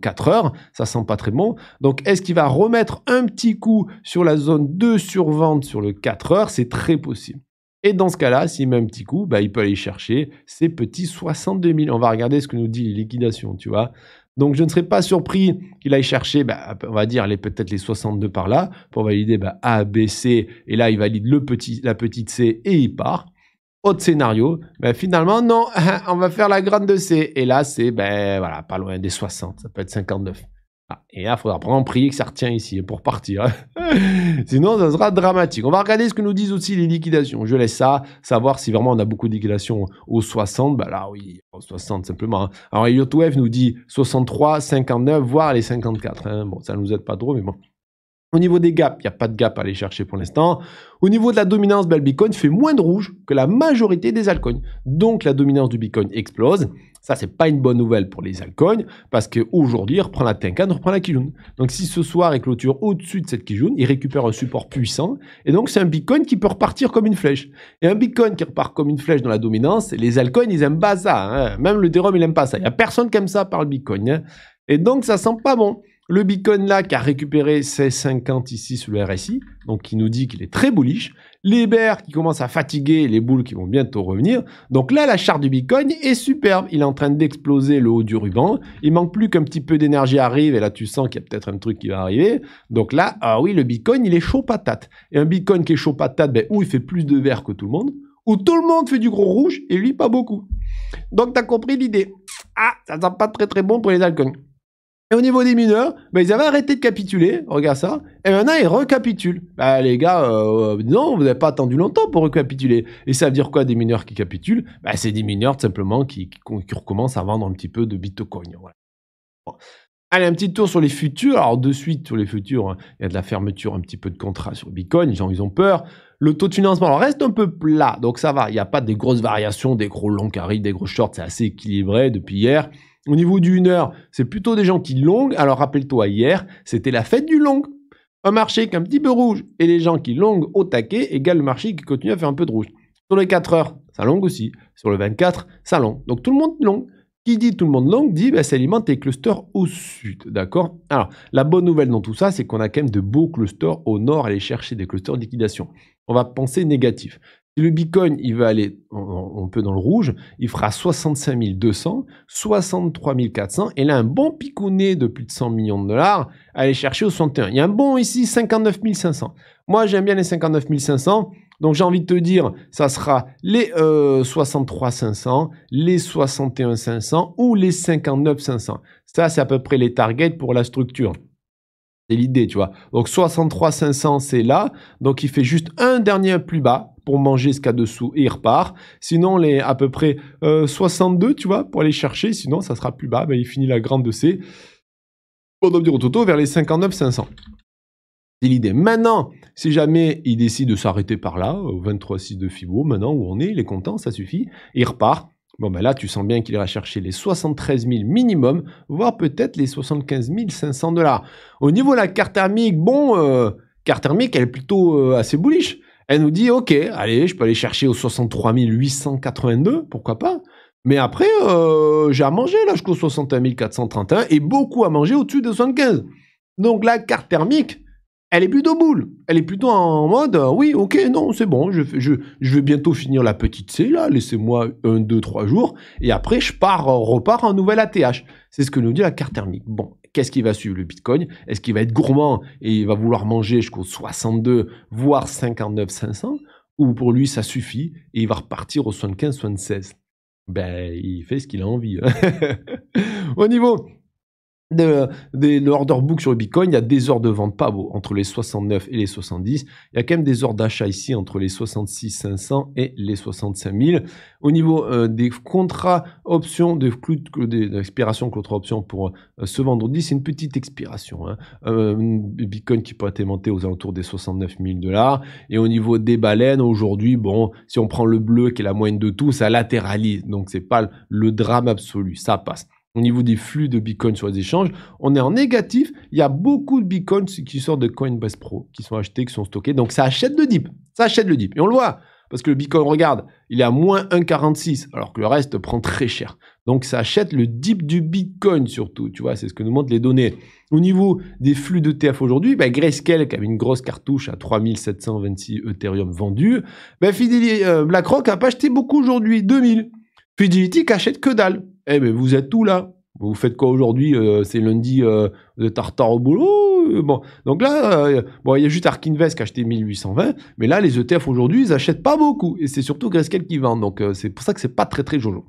4 heures. Ça sent pas très bon. Donc, est-ce qu'il va remettre un petit coup sur la zone 2 sur vente sur le 4 heures C'est très possible. Et dans ce cas-là, s'il met un petit coup, bah, il peut aller chercher ses petits 62 000. On va regarder ce que nous dit les liquidations, tu vois. Donc je ne serais pas surpris qu'il aille chercher, bah, on va dire, les, peut-être les 62 par là, pour valider bah, A, B, C, et là il valide le petit, la petite C et il part. Autre scénario, bah, finalement non, on va faire la grande C, et là c'est ben voilà, pas loin des 60, ça peut être 59. Ah, et là, il faudra vraiment prier que ça retient ici hein, pour partir. Hein. Sinon, ça sera dramatique. On va regarder ce que nous disent aussi les liquidations. Je laisse ça, savoir si vraiment on a beaucoup de liquidations aux 60. Bah là, oui, aux 60 simplement. Hein. Alors, Elliot nous dit 63, 59, voire les 54. Bon, ça ne nous aide pas trop, mais bon. Au niveau des gaps, il n'y a pas de gap à aller chercher pour l'instant. Au niveau de la dominance, bah, le Bitcoin fait moins de rouge que la majorité des altcoins. Donc la dominance du Bitcoin explose. Ça, c'est pas une bonne nouvelle pour les altcoins parce qu'aujourd'hui, il reprend la Tenkan, on reprend la Kijun. Donc, si ce soir, il clôture au-dessus de cette Kijun, il récupère un support puissant. Et donc, c'est un Bitcoin qui peut repartir comme une flèche. Et un Bitcoin qui repart comme une flèche dans la dominance, les altcoins, ils aiment pas ça. Hein. Même le Derom, il aime pas ça. Il n'y a personne qui aime ça par le Bitcoin. Hein. Et donc, ça sent pas bon. Le Bitcoin là qui a récupéré ses 50 ici sur le RSI, donc qui nous dit qu'il est très bullish, les qui commencent à fatiguer, les boules qui vont bientôt revenir. Donc là, la charte du Bitcoin est superbe. Il est en train d'exploser le haut du ruban. Il manque plus qu'un petit peu d'énergie arrive et là, tu sens qu'il y a peut-être un truc qui va arriver. Donc là, ah oui, le Bitcoin, il est chaud patate. Et un Bitcoin qui est chaud patate, ben, où il fait plus de vert que tout le monde, où tout le monde fait du gros rouge et lui, pas beaucoup. Donc, t'as compris l'idée. Ah, ça sent pas très très bon pour les alcools et au niveau des mineurs, bah, ils avaient arrêté de capituler, regarde ça, et maintenant ils recapitulent. Bah les gars, euh, euh, non, vous n'avez pas attendu longtemps pour recapituler. Et ça veut dire quoi des mineurs qui capitulent bah, C'est des mineurs simplement qui, qui, recommencent à vendre un petit peu de bitcoin. Voilà. Allez, un petit tour sur les futurs. Alors de suite, sur les futurs, hein, il y a de la fermeture, un petit peu de contrats sur bitcoin, les gens ils ont peur. Le taux de financement reste un peu plat, donc ça va, il n'y a pas des grosses variations, des gros longs carrés, des gros shorts, c'est assez équilibré depuis hier. Au niveau du 1 heure, c'est plutôt des gens qui longuent. Alors rappelle-toi, hier, c'était la fête du long. Un marché qui un petit peu rouge. Et les gens qui longuent au taquet égale le marché qui continue à faire un peu de rouge. Sur les 4 heures, ça longue aussi. Sur le 24, ça longue. Donc tout le monde longue. Qui dit tout le monde longue dit bah, s'alimente les clusters au sud, d'accord Alors, la bonne nouvelle dans tout ça, c'est qu'on a quand même de beaux clusters au nord, à aller chercher des clusters de liquidation. On va penser négatif le Bitcoin, il va aller on peut dans le rouge, il fera 65 200, 63 400, et là, un bon picounet de plus de 100 millions de dollars, aller chercher au 61. Il y a un bon ici, 59 500. Moi, j'aime bien les 59 500. Donc j'ai envie de te dire, ça sera les 63 euh, 500, les 61 500 ou les 59 500. Ça, c'est à peu près les targets pour la structure. C'est l'idée, tu vois. Donc 63 500, c'est là. Donc il fait juste un dernier plus bas manger ce qu'il a dessous et repart. Sinon, les à peu près 62, euh, tu vois, pour aller chercher. Sinon, ça sera plus bas. mais il finit la grande de C. On doit dire au toto vers les 59 500. C'est l'idée. Maintenant, si jamais il décide de s'arrêter par là, 23,6 de Fibo, maintenant où on est, il est content, ça suffit, il repart. Bon, ben là, tu sens bien qu'il ira chercher les 73 000 minimum, voire peut-être les 75 500 dollars. Au niveau de la carte thermique, bon, euh, carte thermique, elle est plutôt euh, assez bullish. Elle nous dit, ok, allez, je peux aller chercher au 63 882, pourquoi pas. Mais après, euh, j'ai à manger là jusqu'au 61 431 et beaucoup à manger au-dessus de 75. Donc la carte thermique, elle est plutôt boule. Elle est plutôt en mode, euh, oui, ok, non, c'est bon, je, vais bientôt finir la petite C, là, laissez-moi un, deux, trois jours, et après, je pars, euh, repars en nouvelle ATH. C'est ce que nous dit la carte thermique. Bon, qu'est-ce qui va suivre le Bitcoin Est-ce qu'il va être gourmand et il va vouloir manger jusqu'au 62, voire 59 500 Ou pour lui, ça suffit et il va repartir au 75, 76 Ben, il fait ce qu'il a envie. au niveau de, de, book sur le Bitcoin, il y a des heures de vente pas beau, entre les 69 et les 70. Il y a quand même des heures d'achat ici entre les 66 500 et les 65 000. Au niveau euh, des contrats options, de expirations, contre option pour euh, ce vendredi, c'est une petite expiration. Hein. Euh, Bitcoin qui pourrait être aimanté aux alentours des 69 000 dollars. Et au niveau des baleines, aujourd'hui, bon, si on prend le bleu qui est la moyenne de tout, ça latéralise. Donc c'est pas le drame absolu, ça passe au niveau des flux de Bitcoin sur les échanges, on est en négatif. Il y a beaucoup de Bitcoin qui sortent de Coinbase Pro, qui sont achetés, qui sont stockés. Donc ça achète le dip. Ça achète le dip. Et on le voit. Parce que le Bitcoin, regarde, il est à moins 1,46, alors que le reste prend très cher. Donc ça achète le dip du Bitcoin surtout, tu vois, c'est ce que nous montrent les données. Au niveau des flux d'ETF aujourd'hui, bah, Grayscale, qui avait une grosse cartouche à 3726 Ethereum vendus, bah, ben, Fidelity, euh, BlackRock n'a pas acheté beaucoup aujourd'hui, 2000. Fidelity qui achète que dalle. Eh mais vous êtes tout là Vous faites quoi aujourd'hui euh, C'est lundi, de euh, vous au boulot euh, Bon, donc là, bon, il y a juste Arkinvest qui a acheté 1820, mais là, les ETF aujourd'hui, ils achètent pas beaucoup. Et c'est surtout Grayscale qui vend, donc c'est pour ça que c'est pas très très jojo.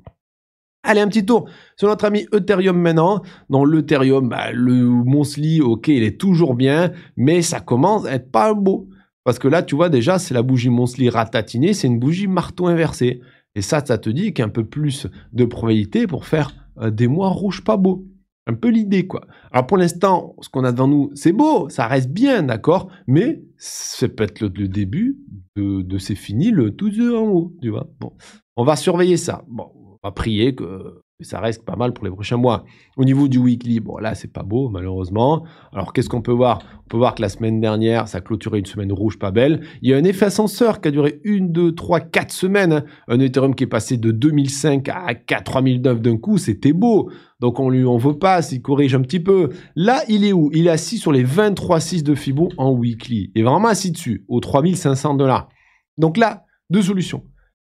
Allez, un petit tour sur notre ami Ethereum maintenant. Dans l'Ethereum, bah, le Monsli, ok, il est toujours bien, mais ça commence à être pas beau. Parce que là, tu vois, déjà, c'est la bougie Monsli ratatinée, c'est une bougie marteau inversé. Et ça, ça te dit qu'un peu plus de probabilité pour faire euh, des mois rouges pas beaux. Un peu l'idée, quoi. Alors pour l'instant, ce qu'on a devant nous, c'est beau, ça reste bien, d'accord, mais c'est peut être le, début de, de c'est fini, le tout de en haut, tu vois. Bon, on va surveiller ça. Bon, on va prier que ça reste pas mal pour les prochains mois. Au niveau du weekly, bon là c'est pas beau malheureusement. Alors qu'est-ce qu'on peut voir On peut voir que la semaine dernière, ça clôturait une semaine rouge pas belle. Il y a un effet ascenseur qui a duré une, deux, trois, quatre semaines. Un Ethereum qui est passé de 2005 à 4009 d'un coup, c'était beau. Donc on lui en veut pas s'il corrige un petit peu. Là, il est où Il est assis sur les 23,6 de Fibo en weekly. Et vraiment assis dessus, aux 3500 dollars. Donc là, deux solutions.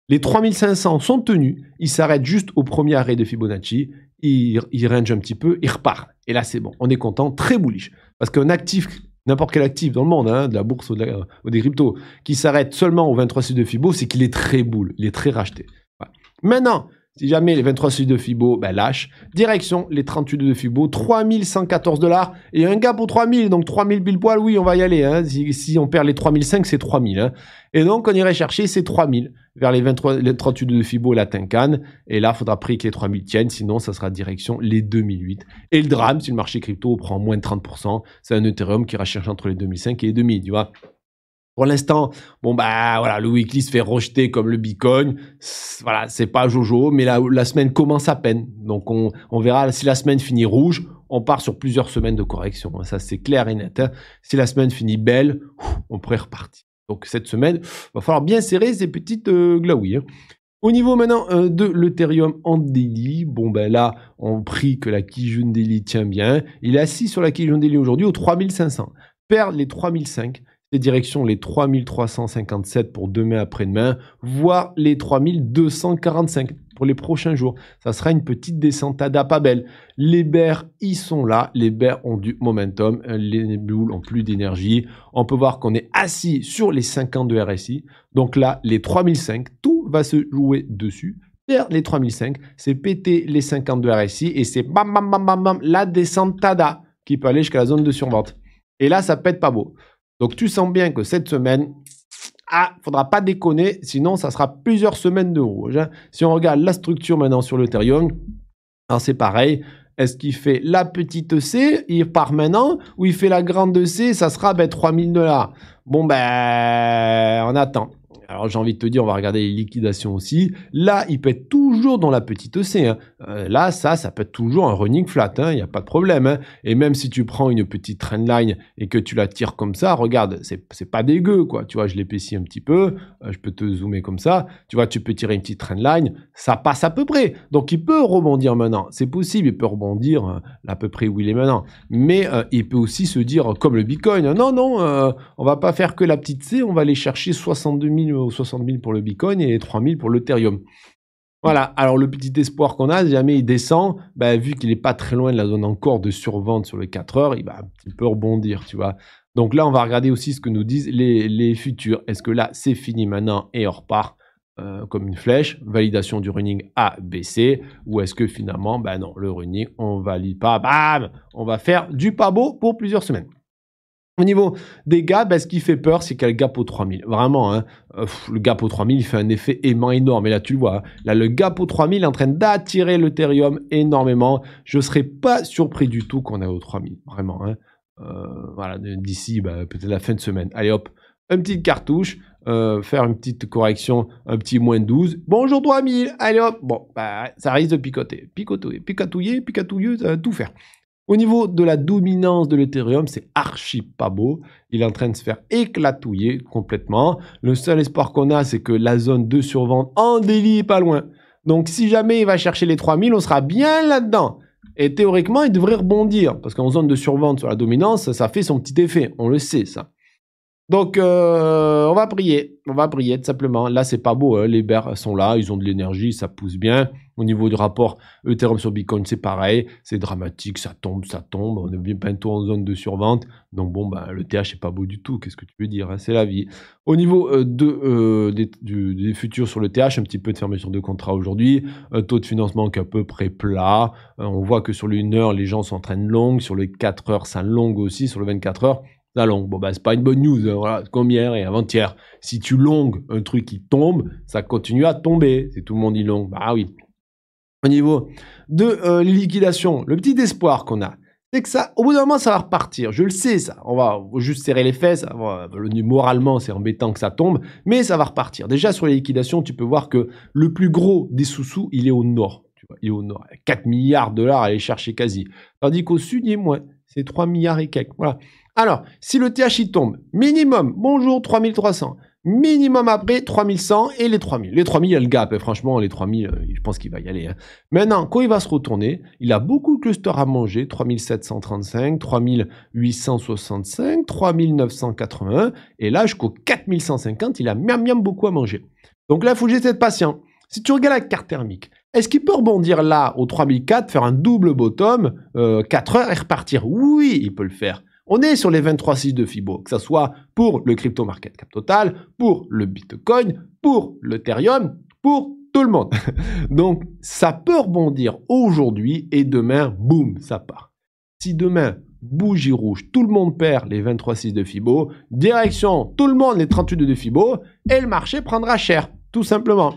Les 3500 sont tenus, ils s'arrêtent juste au premier arrêt de Fibonacci, ils range un petit peu, ils repartent. Et là, c'est bon, on est content, très bullish. Parce qu'un actif, n'importe quel actif dans le monde, hein, de la bourse ou, des cryptos, qui s'arrête seulement au 23 de Fibo, c'est qu'il est très boule, il est très racheté. Maintenant, si jamais les 23 de Fibo ben, lâchent, direction les 38 de Fibo, 3114 dollars et un gap aux 3000, donc 3000 pile poil, oui, on va y aller. Hein. Si, on perd les 3005, c'est 3000. Hein. Et donc, on irait chercher ces 3000 vers les, 23, les 38 de Fibo la la can. Et là, il faudra prier que les 3000 tiennent, sinon, ça sera direction les 2008. Et le drame, si le marché crypto prend moins de 30%, c'est un Ethereum qui chercher entre les 2005 et les 2000, tu vois. Pour l'instant, bon bah voilà, le weekly se fait rejeter comme le beacon. Voilà, c'est pas Jojo, mais la, la, semaine commence à peine. Donc on, verra si la semaine finit rouge, on part sur plusieurs semaines de correction. Hein, ça c'est clair et net. Hein. Si la semaine finit belle, on pourrait repartir. Donc cette semaine, va falloir bien serrer ces petites euh, glaouilles. Hein. Au niveau maintenant euh, de l'Ethereum en daily, bon ben là, on prie que la Kijun daily tient bien. Il est assis sur la Kijun daily aujourd'hui au 3500. perd les 3500. C'est direction les 3357 pour demain après-demain, voire les 3245 pour les prochains jours. Ça sera une petite descente pas belle. Les bears, ils sont là. Les bears ont du momentum. Les boules ont plus d'énergie. On peut voir qu'on est assis sur les 50 de RSI. Donc là, les 3005, tout va se jouer dessus les 3005, c'est péter les de RSI et c'est bam bam bam bam bam la descente tada qui peut aller jusqu'à la zone de survente. Et là, ça pète pas beau. Donc tu sens bien que cette semaine, ah, faudra pas déconner, sinon ça sera plusieurs semaines de rouge. Hein. Si on regarde la structure maintenant sur le l'Ethereum, c'est pareil. Est-ce qu'il fait la petite C, il part maintenant, ou il fait la grande C, ça sera ben, 3000 dollars. Bon ben, on attend. Alors j'ai envie de te dire, on va regarder les liquidations aussi. Là, il peut être toujours dans la petite C. Hein. Euh, là, ça, ça peut être toujours un running flat. Hein. Il n'y a pas de problème. Hein. Et même si tu prends une petite trendline et que tu la tires comme ça, regarde, c'est pas dégueu. quoi. Tu vois, je l'épaissis un petit peu. Euh, je peux te zoomer comme ça. Tu vois, tu peux tirer une petite line. Ça passe à peu près. Donc il peut rebondir maintenant. C'est possible. Il peut rebondir euh, à peu près où il est maintenant. Mais il peut aussi se dire, comme le Bitcoin, non, non, on va pas faire que la petite C. On va aller chercher 62 000 60 000 pour le Bitcoin et 3 000 pour l'Ethereum. Voilà, alors le petit espoir qu'on a, si jamais il descend, bah, vu qu'il n'est pas très loin de la zone encore de survente sur les 4 heures, il va un petit peu rebondir, tu vois. Donc là, on va regarder aussi ce que nous disent les, futurs. Est-ce que là, c'est fini maintenant et on repart euh, comme une flèche Validation du running A, baissé. Ou est-ce que finalement, ben non, le running, on valide pas. Bam On va faire du pas beau pour plusieurs semaines. Au niveau des gaps, ben, ce qui fait peur, c'est qu'il y le gap au 3000. Vraiment, hein. euh, le gap au 3000, il fait un effet aimant énorme. Et là, tu le vois, hein. là, le gap au 3000 est en train d'attirer l'Ethereum énormément. Je ne serais pas surpris du tout qu'on ait au 3000. Vraiment. Hein. Euh, voilà, d'ici ben, peut-être la fin de semaine. Allez hop, une petite cartouche, euh, faire une petite correction, un petit moins 12. Bonjour 3000, allez hop. Bon, ben, ça risque de picoter. Picotouille. picatouiller, picatouilleux, tout faire. Au niveau de la dominance de l'Ethereum, c'est archi pas beau. Il est en train de se faire éclatouiller complètement. Le seul espoir qu'on a, c'est que la zone de survente en délit est pas loin. Donc si jamais il va chercher les 3000, on sera bien là-dedans. Et théoriquement, il devrait rebondir. Parce qu'en zone de survente sur la dominance, ça fait son petit effet. On le sait, ça. Donc, euh, on va prier. On va prier, tout simplement. Là, c'est pas beau. Hein. Les bears sont là, ils ont de l'énergie, ça pousse bien. Au niveau du rapport Ethereum sur Bitcoin, c'est pareil. C'est dramatique, ça tombe, ça tombe. On est bien bientôt en zone de survente. Donc, bon, ben, le TH, c'est pas beau du tout. Qu'est-ce que tu veux dire hein? C'est la vie. Au niveau euh, euh, des, futurs sur le TH, un petit peu de fermeture de contrat aujourd'hui. Un taux de financement qui est à peu près plat. on voit que sur l'une heure, les gens s'entraînent longue. Sur les 4 heures, ça longue aussi. Sur le 24 heures, la longue. Bon, ben, c'est pas une bonne news. Hein, voilà, comme hier et avant-hier. Si tu longues un truc qui tombe, ça continue à tomber. C'est tout le monde dit long. Bah oui. Au niveau de euh, liquidation le petit espoir qu'on a, c'est que ça, au bout d'un moment, ça va repartir. Je le sais, ça. On va juste serrer les fesses. Moralement, c'est embêtant que ça tombe, mais ça va repartir. Déjà, sur les liquidations, tu peux voir que le plus gros des sous-sous, il est au nord. Tu vois, il est au nord. 4 milliards de dollars à aller chercher quasi. Tandis qu'au sud, il est moins. C'est 3 milliards et quelques. Voilà. Alors, si le THI tombe, minimum, bonjour, 3300. Minimum après, 3100 et les 3000. Les 3000, il y a le gap. Hein, franchement, les 3000, euh, je pense qu'il va y aller. Hein. Maintenant, quand il va se retourner, il a beaucoup de clusters à manger. 3735, 3865, 3981. Et là, jusqu'au 4150, il a miam miam beaucoup à manger. Donc là, il faut juste être patient. Si tu regardes la carte thermique, est-ce qu'il peut rebondir là, au 3004, faire un double bottom, 4 euh, heures et repartir Oui, il peut le faire. On est sur les 23,6 de Fibo, que ce soit pour le crypto market cap total, pour le Bitcoin, pour l'Ethereum, pour tout le monde. Donc, ça peut rebondir aujourd'hui et demain, boum, ça part. Si demain, bougie rouge, tout le monde perd les 23,6 de Fibo, direction, tout le monde les 38 de Fibo, et le marché prendra cher, tout simplement.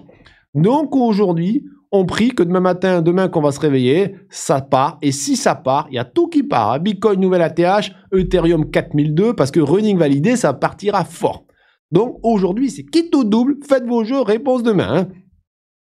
Donc, aujourd'hui, on prie que demain matin, demain qu'on va se réveiller, ça part. Et si ça part, il y a tout qui part. Hein. Bitcoin, nouvelle ATH, Ethereum 4002, parce que running validé, ça partira fort. Donc aujourd'hui, c'est quitte au double, faites vos jeux, réponse demain. Hein.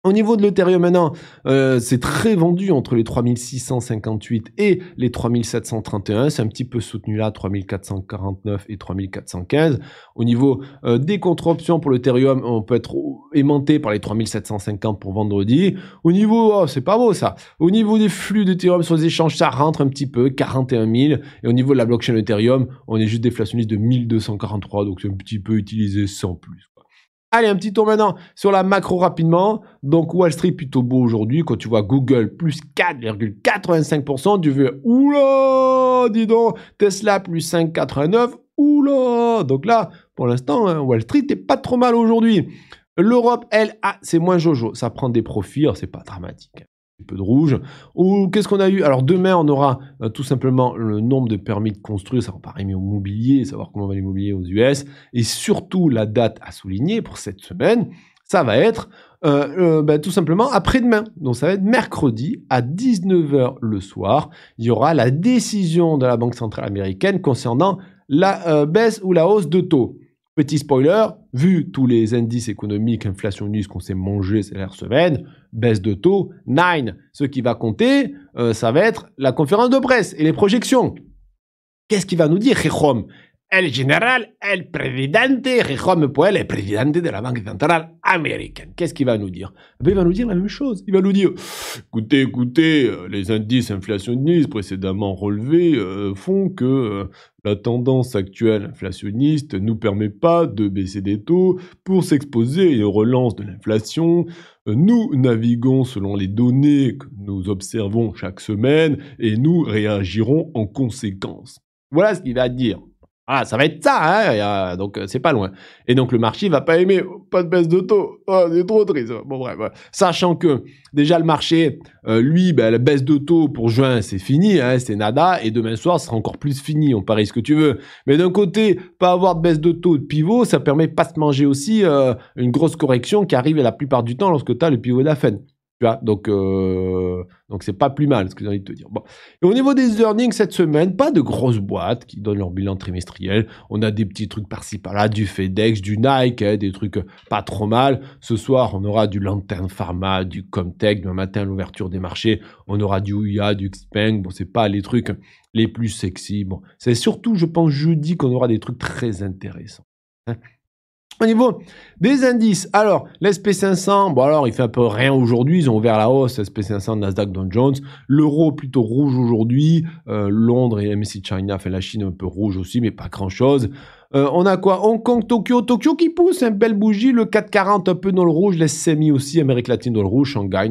Au niveau de l'Ethereum maintenant, euh, c'est très vendu entre les 3658 et les 3731. C'est un petit peu soutenu là, 3449 et 3415. Au niveau euh, des contre-options pour l'Ethereum, on peut être aimanté par les 3750 pour vendredi. Au niveau, oh, c'est pas beau ça. Au niveau des flux d'Ethereum sur les échanges, ça rentre un petit peu, 41 000. Et au niveau de la blockchain Ethereum, on est juste déflationniste de 1243, donc c'est un petit peu utilisé sans plus. Allez, un petit tour maintenant sur la macro rapidement. Donc Wall Street plutôt beau aujourd'hui. Quand tu vois Google plus 4,85%, tu veux oula, dis donc, Tesla plus 5,89%, oula. Donc là, pour l'instant, hein, Wall Street n'est pas trop mal aujourd'hui. L'Europe, elle, a, ah, c'est moins jojo. Ça prend des profits, c'est pas dramatique peu de rouge. Ou qu'est-ce qu'on a eu Alors demain, on aura euh, tout simplement le nombre de permis de construire, ça va pareil, au mobilier, savoir comment va l'immobilier aux US. Et surtout, la date à souligner pour cette semaine, ça va être euh, euh, bah, tout simplement après-demain. Donc ça va être mercredi à 19h le soir. Il y aura la décision de la Banque centrale américaine concernant la baisse ou la hausse de taux. Petit spoiler, vu tous les indices économiques inflationnistes qu'on s'est mangé, ces dernières semaines, baisse de taux, 9. Ce qui va compter, euh, ça va être la conférence de presse et les projections. Qu'est-ce qu'il va nous dire, Jérôme el général, el presidente, Jérôme Poel est presidente de la Banque centrale américaine. Qu'est-ce qu'il va nous dire ah ben, Il va nous dire la même chose. Il va nous dire, écoutez, écoutez, euh, les indices inflationnistes précédemment relevés euh, font que euh, la tendance actuelle inflationniste ne nous permet pas de baisser des taux pour s'exposer à une relance de l'inflation. Nous naviguons selon les données que nous observons chaque semaine et nous réagirons en conséquence. Voilà ce qu'il va dire. Ah, ça va être ça, hein donc euh, c'est pas loin. Et donc le marché va pas aimer, pas de baisse de taux, c'est ah, trop triste. Bon bref, sachant que déjà le marché, euh, lui, bah, la baisse de taux pour juin, c'est fini, hein, c'est nada, et demain soir, ce sera encore plus fini, on parie ce que tu veux. Mais d'un côté, pas avoir de baisse de taux de pivot, ça permet pas de manger aussi euh, une grosse correction qui arrive la plupart du temps lorsque tu as le pivot de la Fed donc euh, donc c'est pas plus mal ce que j'ai envie de te dire. Bon. au niveau des earnings cette semaine, pas de grosses boîtes qui donnent leur bilan trimestriel. On a des petits trucs par-ci par-là, du FedEx, du Nike, hein, des trucs pas trop mal. Ce soir, on aura du Lantern Pharma, du Comtech. Demain matin, l'ouverture des marchés, on aura du Ouya, du Xpeng. Bon, c'est pas les trucs les plus sexy. Bon, c'est surtout, je pense, jeudi qu'on aura des trucs très intéressants. Hein niveau des indices, alors l'SP500, bon alors il fait un peu rien aujourd'hui, ils ont ouvert la hausse, sp 500 Nasdaq, Dow Jones, l'euro plutôt rouge aujourd'hui, euh, Londres et MSCI China, fait la Chine un peu rouge aussi, mais pas grand-chose. Euh, on a quoi Hong Kong, Tokyo. Tokyo qui pousse, un belle bougie. Le 440 un peu dans le rouge. Les semi aussi, Amérique latine dans le rouge. Shanghai,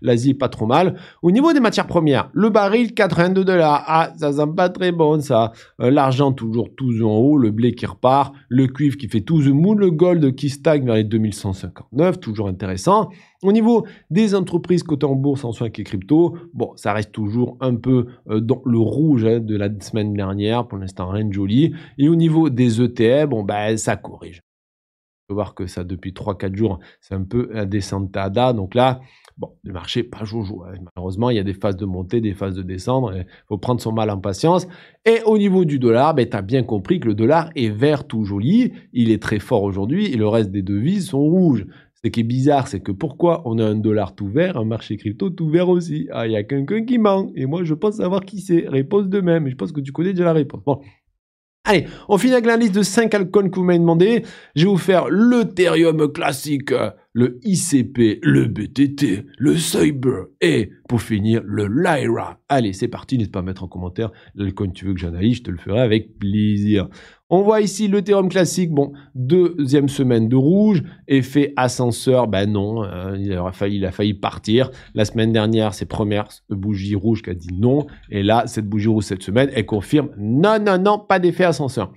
l'Asie pas trop mal. Au niveau des matières premières, le baril 82 dollars. Ah, ça sent pas très bon ça. Euh, l'argent toujours tous en haut. Le blé qui repart. Le cuivre qui fait tout le Le gold qui stagne vers les 2159. Toujours intéressant. Au niveau des entreprises cotées en bourse en soins et crypto, bon, ça reste toujours un peu euh, dans le rouge hein, de la semaine dernière. Pour l'instant, rien de joli. Et au niveau des les e bon, ben, ça corrige. On peut voir que ça, depuis 3-4 jours, c'est un peu un tada, Donc là, bon, le marché, pas jojo. Hein. Malheureusement, il y a des phases de montée, des phases de descendre. Il faut prendre son mal en patience. Et au niveau du dollar, ben, tu as bien compris que le dollar est vert tout joli. Il est très fort aujourd'hui et le reste des devises sont rouges. Ce qui est bizarre, c'est que pourquoi on a un dollar tout vert, un marché crypto tout vert aussi Ah, il y a quelqu'un qui manque Et moi, je pense savoir qui c'est. Réponse de même. je pense que tu connais déjà la réponse. Bon, Allez, on finit avec la liste de 5 alcools que vous m'avez demandé. Je vais vous faire l'Ethereum classique le ICP, le BTT, le Cyber et pour finir le Lyra. Allez, c'est parti, n'hésite pas à mettre en commentaire que tu veux que j'analyse, je te le ferai avec plaisir. On voit ici le théorème classique, bon, deuxième semaine de rouge, effet ascenseur, ben non, hein, il, a failli, il a failli partir. La semaine dernière, c'est première bougie rouge qui a dit non, et là, cette bougie rouge cette semaine, elle confirme non, non, non, pas d'effet ascenseur.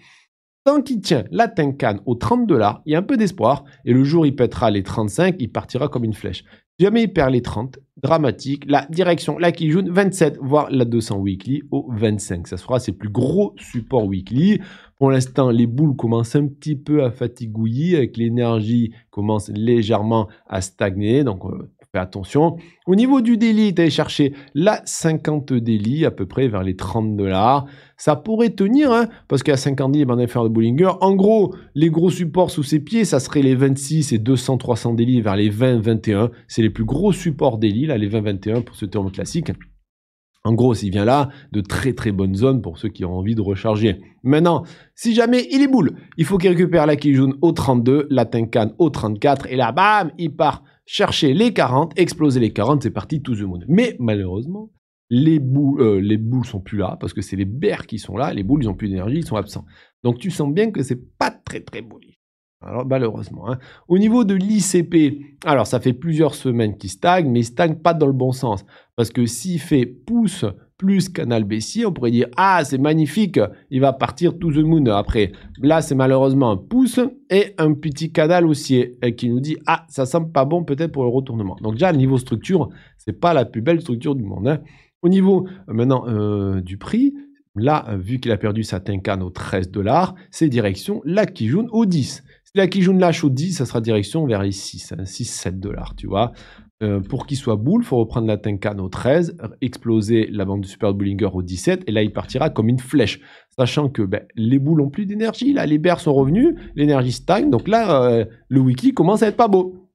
Tant qu'il tient la Tenkan aux 30 dollars, il y a un peu d'espoir. Et le jour il pètera les 35, il partira comme une flèche. jamais il perd les 30, dramatique. La direction, la joue, 27, voire la 200 weekly au 25. Ça sera ses plus gros supports weekly. Pour l'instant, les boules commencent un petit peu à fatigouiller, avec l'énergie commence légèrement à stagner. Donc, euh, attention. Au niveau du délit, allez chercher la 50 délit à peu près vers les 30 dollars. Ça pourrait tenir, hein, parce qu'à 50 il ben, on faire de Bollinger. En gros, les gros supports sous ses pieds, ça serait les 26 et 200, 300 délits vers les 20, 21. C'est les plus gros supports délits, là, les 20, 21 pour ce terme classique. En gros, s'il vient là, de très très bonnes zones pour ceux qui ont envie de recharger. Maintenant, si jamais il est boule, il faut qu'il récupère la Kijun au 32, la Tenkan au 34, et là, bam, il part chercher les 40, exploser les 40, c'est parti, tout le monde. Mais malheureusement, les boules, euh, les boules sont plus là, parce que c'est les bers qui sont là, les boules, ils ont plus d'énergie, ils sont absents. Donc tu sens bien que c'est pas très très beau. Alors malheureusement. Hein. Au niveau de l'ICP, alors ça fait plusieurs semaines qu'il stagne, mais il stagne pas dans le bon sens. Parce que s'il fait pousse plus Canal baissier, on pourrait dire Ah, c'est magnifique, il va partir tout le monde après. Là, c'est malheureusement un pouce et un petit canal haussier qui nous dit Ah, ça semble pas bon peut-être pour le retournement. Donc, déjà, niveau structure, c'est pas la plus belle structure du monde. Hein. Au niveau euh, maintenant euh, du prix, là, euh, vu qu'il a perdu sa Tenkan aux 13 dollars, c'est direction la Kijun au 10. Si la Kijun lâche au 10, ça sera direction vers ici 6, 6-7 dollars, tu vois. Euh, pour qu'il soit boule, il faut reprendre la Tenkan au 13, exploser la bande du Super Bullinger au 17, et là il partira comme une flèche. Sachant que ben, les boules n'ont plus d'énergie, là les bears sont revenus, l'énergie stagne, donc là euh, le wiki commence à être pas beau.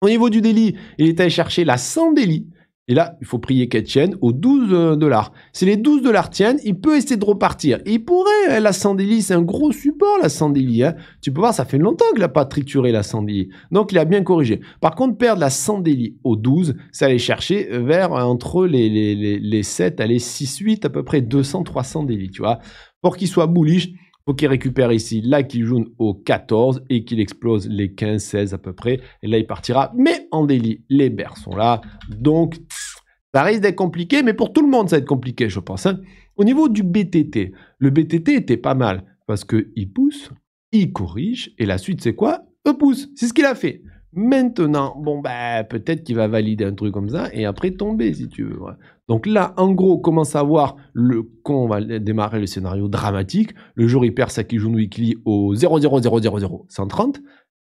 Au niveau du délit, il est allé chercher la 100 délit, et là, il faut prier qu'elle tienne aux 12 euh, dollars. Si les 12 dollars tiennent, il peut essayer de repartir. il pourrait, hein, la Sandélie, c'est un gros support, la Sandélie. Hein. Tu peux voir, ça fait longtemps qu'il n'a pas trituré la Sandélie. Donc, il a bien corrigé. Par contre, perdre la Sandélie aux 12, c'est aller chercher vers euh, entre les, les, 7 à les 6, 8, à peu près 200, 300 délits, tu vois. Pour qu'il soit bullish, faut qu'il récupère ici là, qu'il joue au 14 et qu'il explose les 15, 16 à peu près. Et là, il partira. Mais en délit, les bers sont là. Donc, ça risque d'être compliqué, mais pour tout le monde, ça va être compliqué, je pense. Hein. Au niveau du BTT, le BTT était pas mal parce qu'il pousse, il corrige, et la suite, c'est quoi E pousse. C'est ce qu'il a fait. Maintenant, bon, ben, peut-être qu'il va valider un truc comme ça et après tomber, si tu veux. Donc là, en gros, commence à voir le, quand on va démarrer le scénario dramatique, le jour il perd sa Jun Weekly au 0-0-0-0-0-130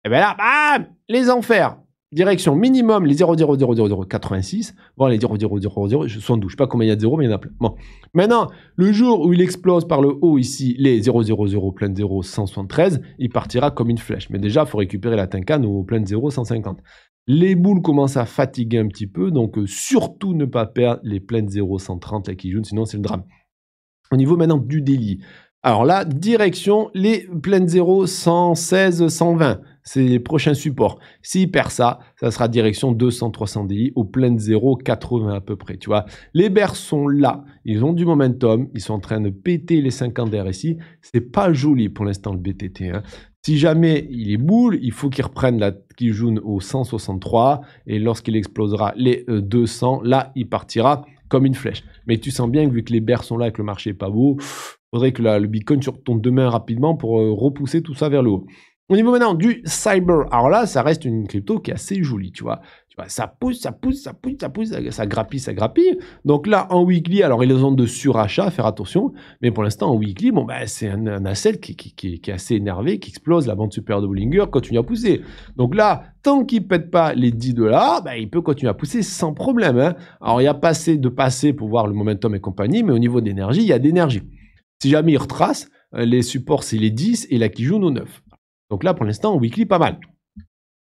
et bien là, bam, les enfers Direction minimum, les 0-0-0-0-0-86. Bon, les 0-0-0-0-0-0, Je sais pas combien il y a de 0, mais il y en a plein. Bon. Maintenant, le jour où il explose par le haut ici, les 000 plein 0, 173, il partira comme une flèche. Mais déjà, il faut récupérer la tankane au plein de 0, 150. Les boules commencent à fatiguer un petit peu, donc euh, surtout ne pas perdre les pleines 0,130 qui June, sinon c'est le drame. Au niveau maintenant du délit. Alors là, direction les pleines 0, 116, 120. C'est les prochains supports. S'il perd ça, ça sera direction 200, 300 DI ou pleines 080 0, 80 à peu près. Tu vois, les Bears sont là. Ils ont du momentum. Ils sont en train de péter les 50 DRSI, C'est pas joli pour l'instant le BTT. Hein. Si jamais il est boule, il faut qu'il reprenne la Kijun au 163 et lorsqu'il explosera les 200, euh, là, il partira comme une flèche. Mais tu sens bien que vu que les bears sont là et que le marché n'est pas beau, faudrait que le Bitcoin surtombe demain rapidement pour euh, repousser tout ça vers le haut. Au niveau maintenant du cyber, alors là, ça reste une crypto qui est assez jolie, tu vois ça pousse, ça pousse, ça pousse, ça pousse, ça, grappille, ça grappille. Donc là, en weekly, alors ils ont de surachat, faire attention. Mais pour l'instant, en weekly, bon, ben c'est un, asset qui, est assez énervé, qui explose. La bande super de Bollinger continue à pousser. Donc là, tant qu'il ne pète pas les 10 dollars, ben, il peut continuer à pousser sans problème. Hein. Alors il y a pas de passer pour voir le momentum et compagnie, mais au niveau d'énergie, il y a d'énergie. Si jamais il retrace, euh, les supports, c'est les 10 et la qui joue, nos 9. Donc là, pour l'instant, en weekly, pas mal.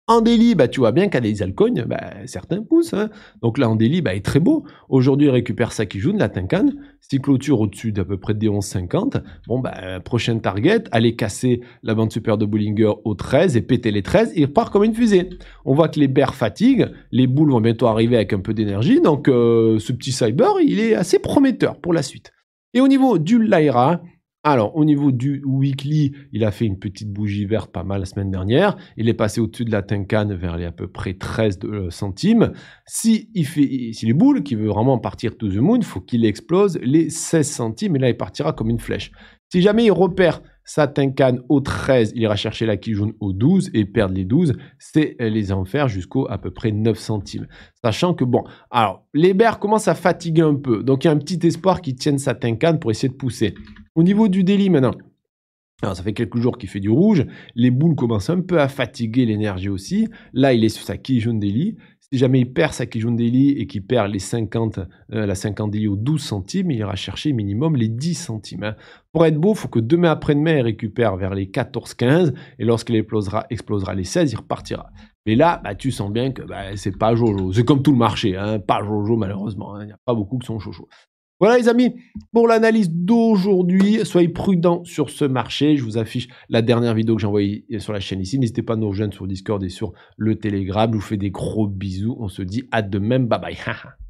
En bah, tu vois bien qu'à des Alcognes, bah, certains poussent. Hein. Donc là, en délit, bah, est très beau. Aujourd'hui, il récupère qui joue, la Tinkan. Si clôture au-dessus d'à peu près des 11,50, bon, bah, prochaine target, aller casser la bande supérieure de Bollinger au 13 et péter les 13, il repart comme une fusée. On voit que les bears fatiguent, les boules vont bientôt arriver avec un peu d'énergie, donc euh, ce petit cyber, il est assez prometteur pour la suite. Et au niveau du Lyra, alors, au niveau du weekly, il a fait une petite bougie verte pas mal la semaine dernière. Il est passé au-dessus de la Tenkan vers les à peu près 13 euh, centimes. Si il fait, si qui veut vraiment partir to the moon, faut qu'il explose les 16 centimes et là, il partira comme une flèche. Si jamais il repère sa Tenkan au 13, il ira chercher la Kijun au 12 et perdre les 12, c'est euh, les enfers jusqu'au à peu près 9 centimes. Sachant que bon, alors, les bears commencent à fatiguer un peu, donc il y a un petit espoir qu'ils tiennent sa Tenkan pour essayer de pousser. Au niveau du délit maintenant, ça fait quelques jours qu'il fait du rouge, les boules commencent un peu à fatiguer l'énergie aussi. Là, il est sur sa qui jaune délit. Si jamais il perd sa Kijun jaune et qu'il perd les 50, euh, la 50 délit aux 12 centimes, il ira chercher minimum les 10 centimes. Hein. Pour être beau, il faut que demain après-demain, il récupère vers les 14-15 et lorsqu'il explosera, les 16, il repartira. Mais là, bah, tu sens bien que bah, c'est pas Jojo. C'est comme tout le marché, hein. pas Jojo malheureusement. Hein. Il n'y a pas beaucoup qui sont Jojo. Voilà les amis, pour l'analyse d'aujourd'hui, soyez prudents sur ce marché. Je vous affiche la dernière vidéo que j'ai envoyée sur la chaîne ici. N'hésitez pas à nous rejoindre sur Discord et sur le Telegram. Je vous fais des gros bisous. On se dit à demain. Bye bye.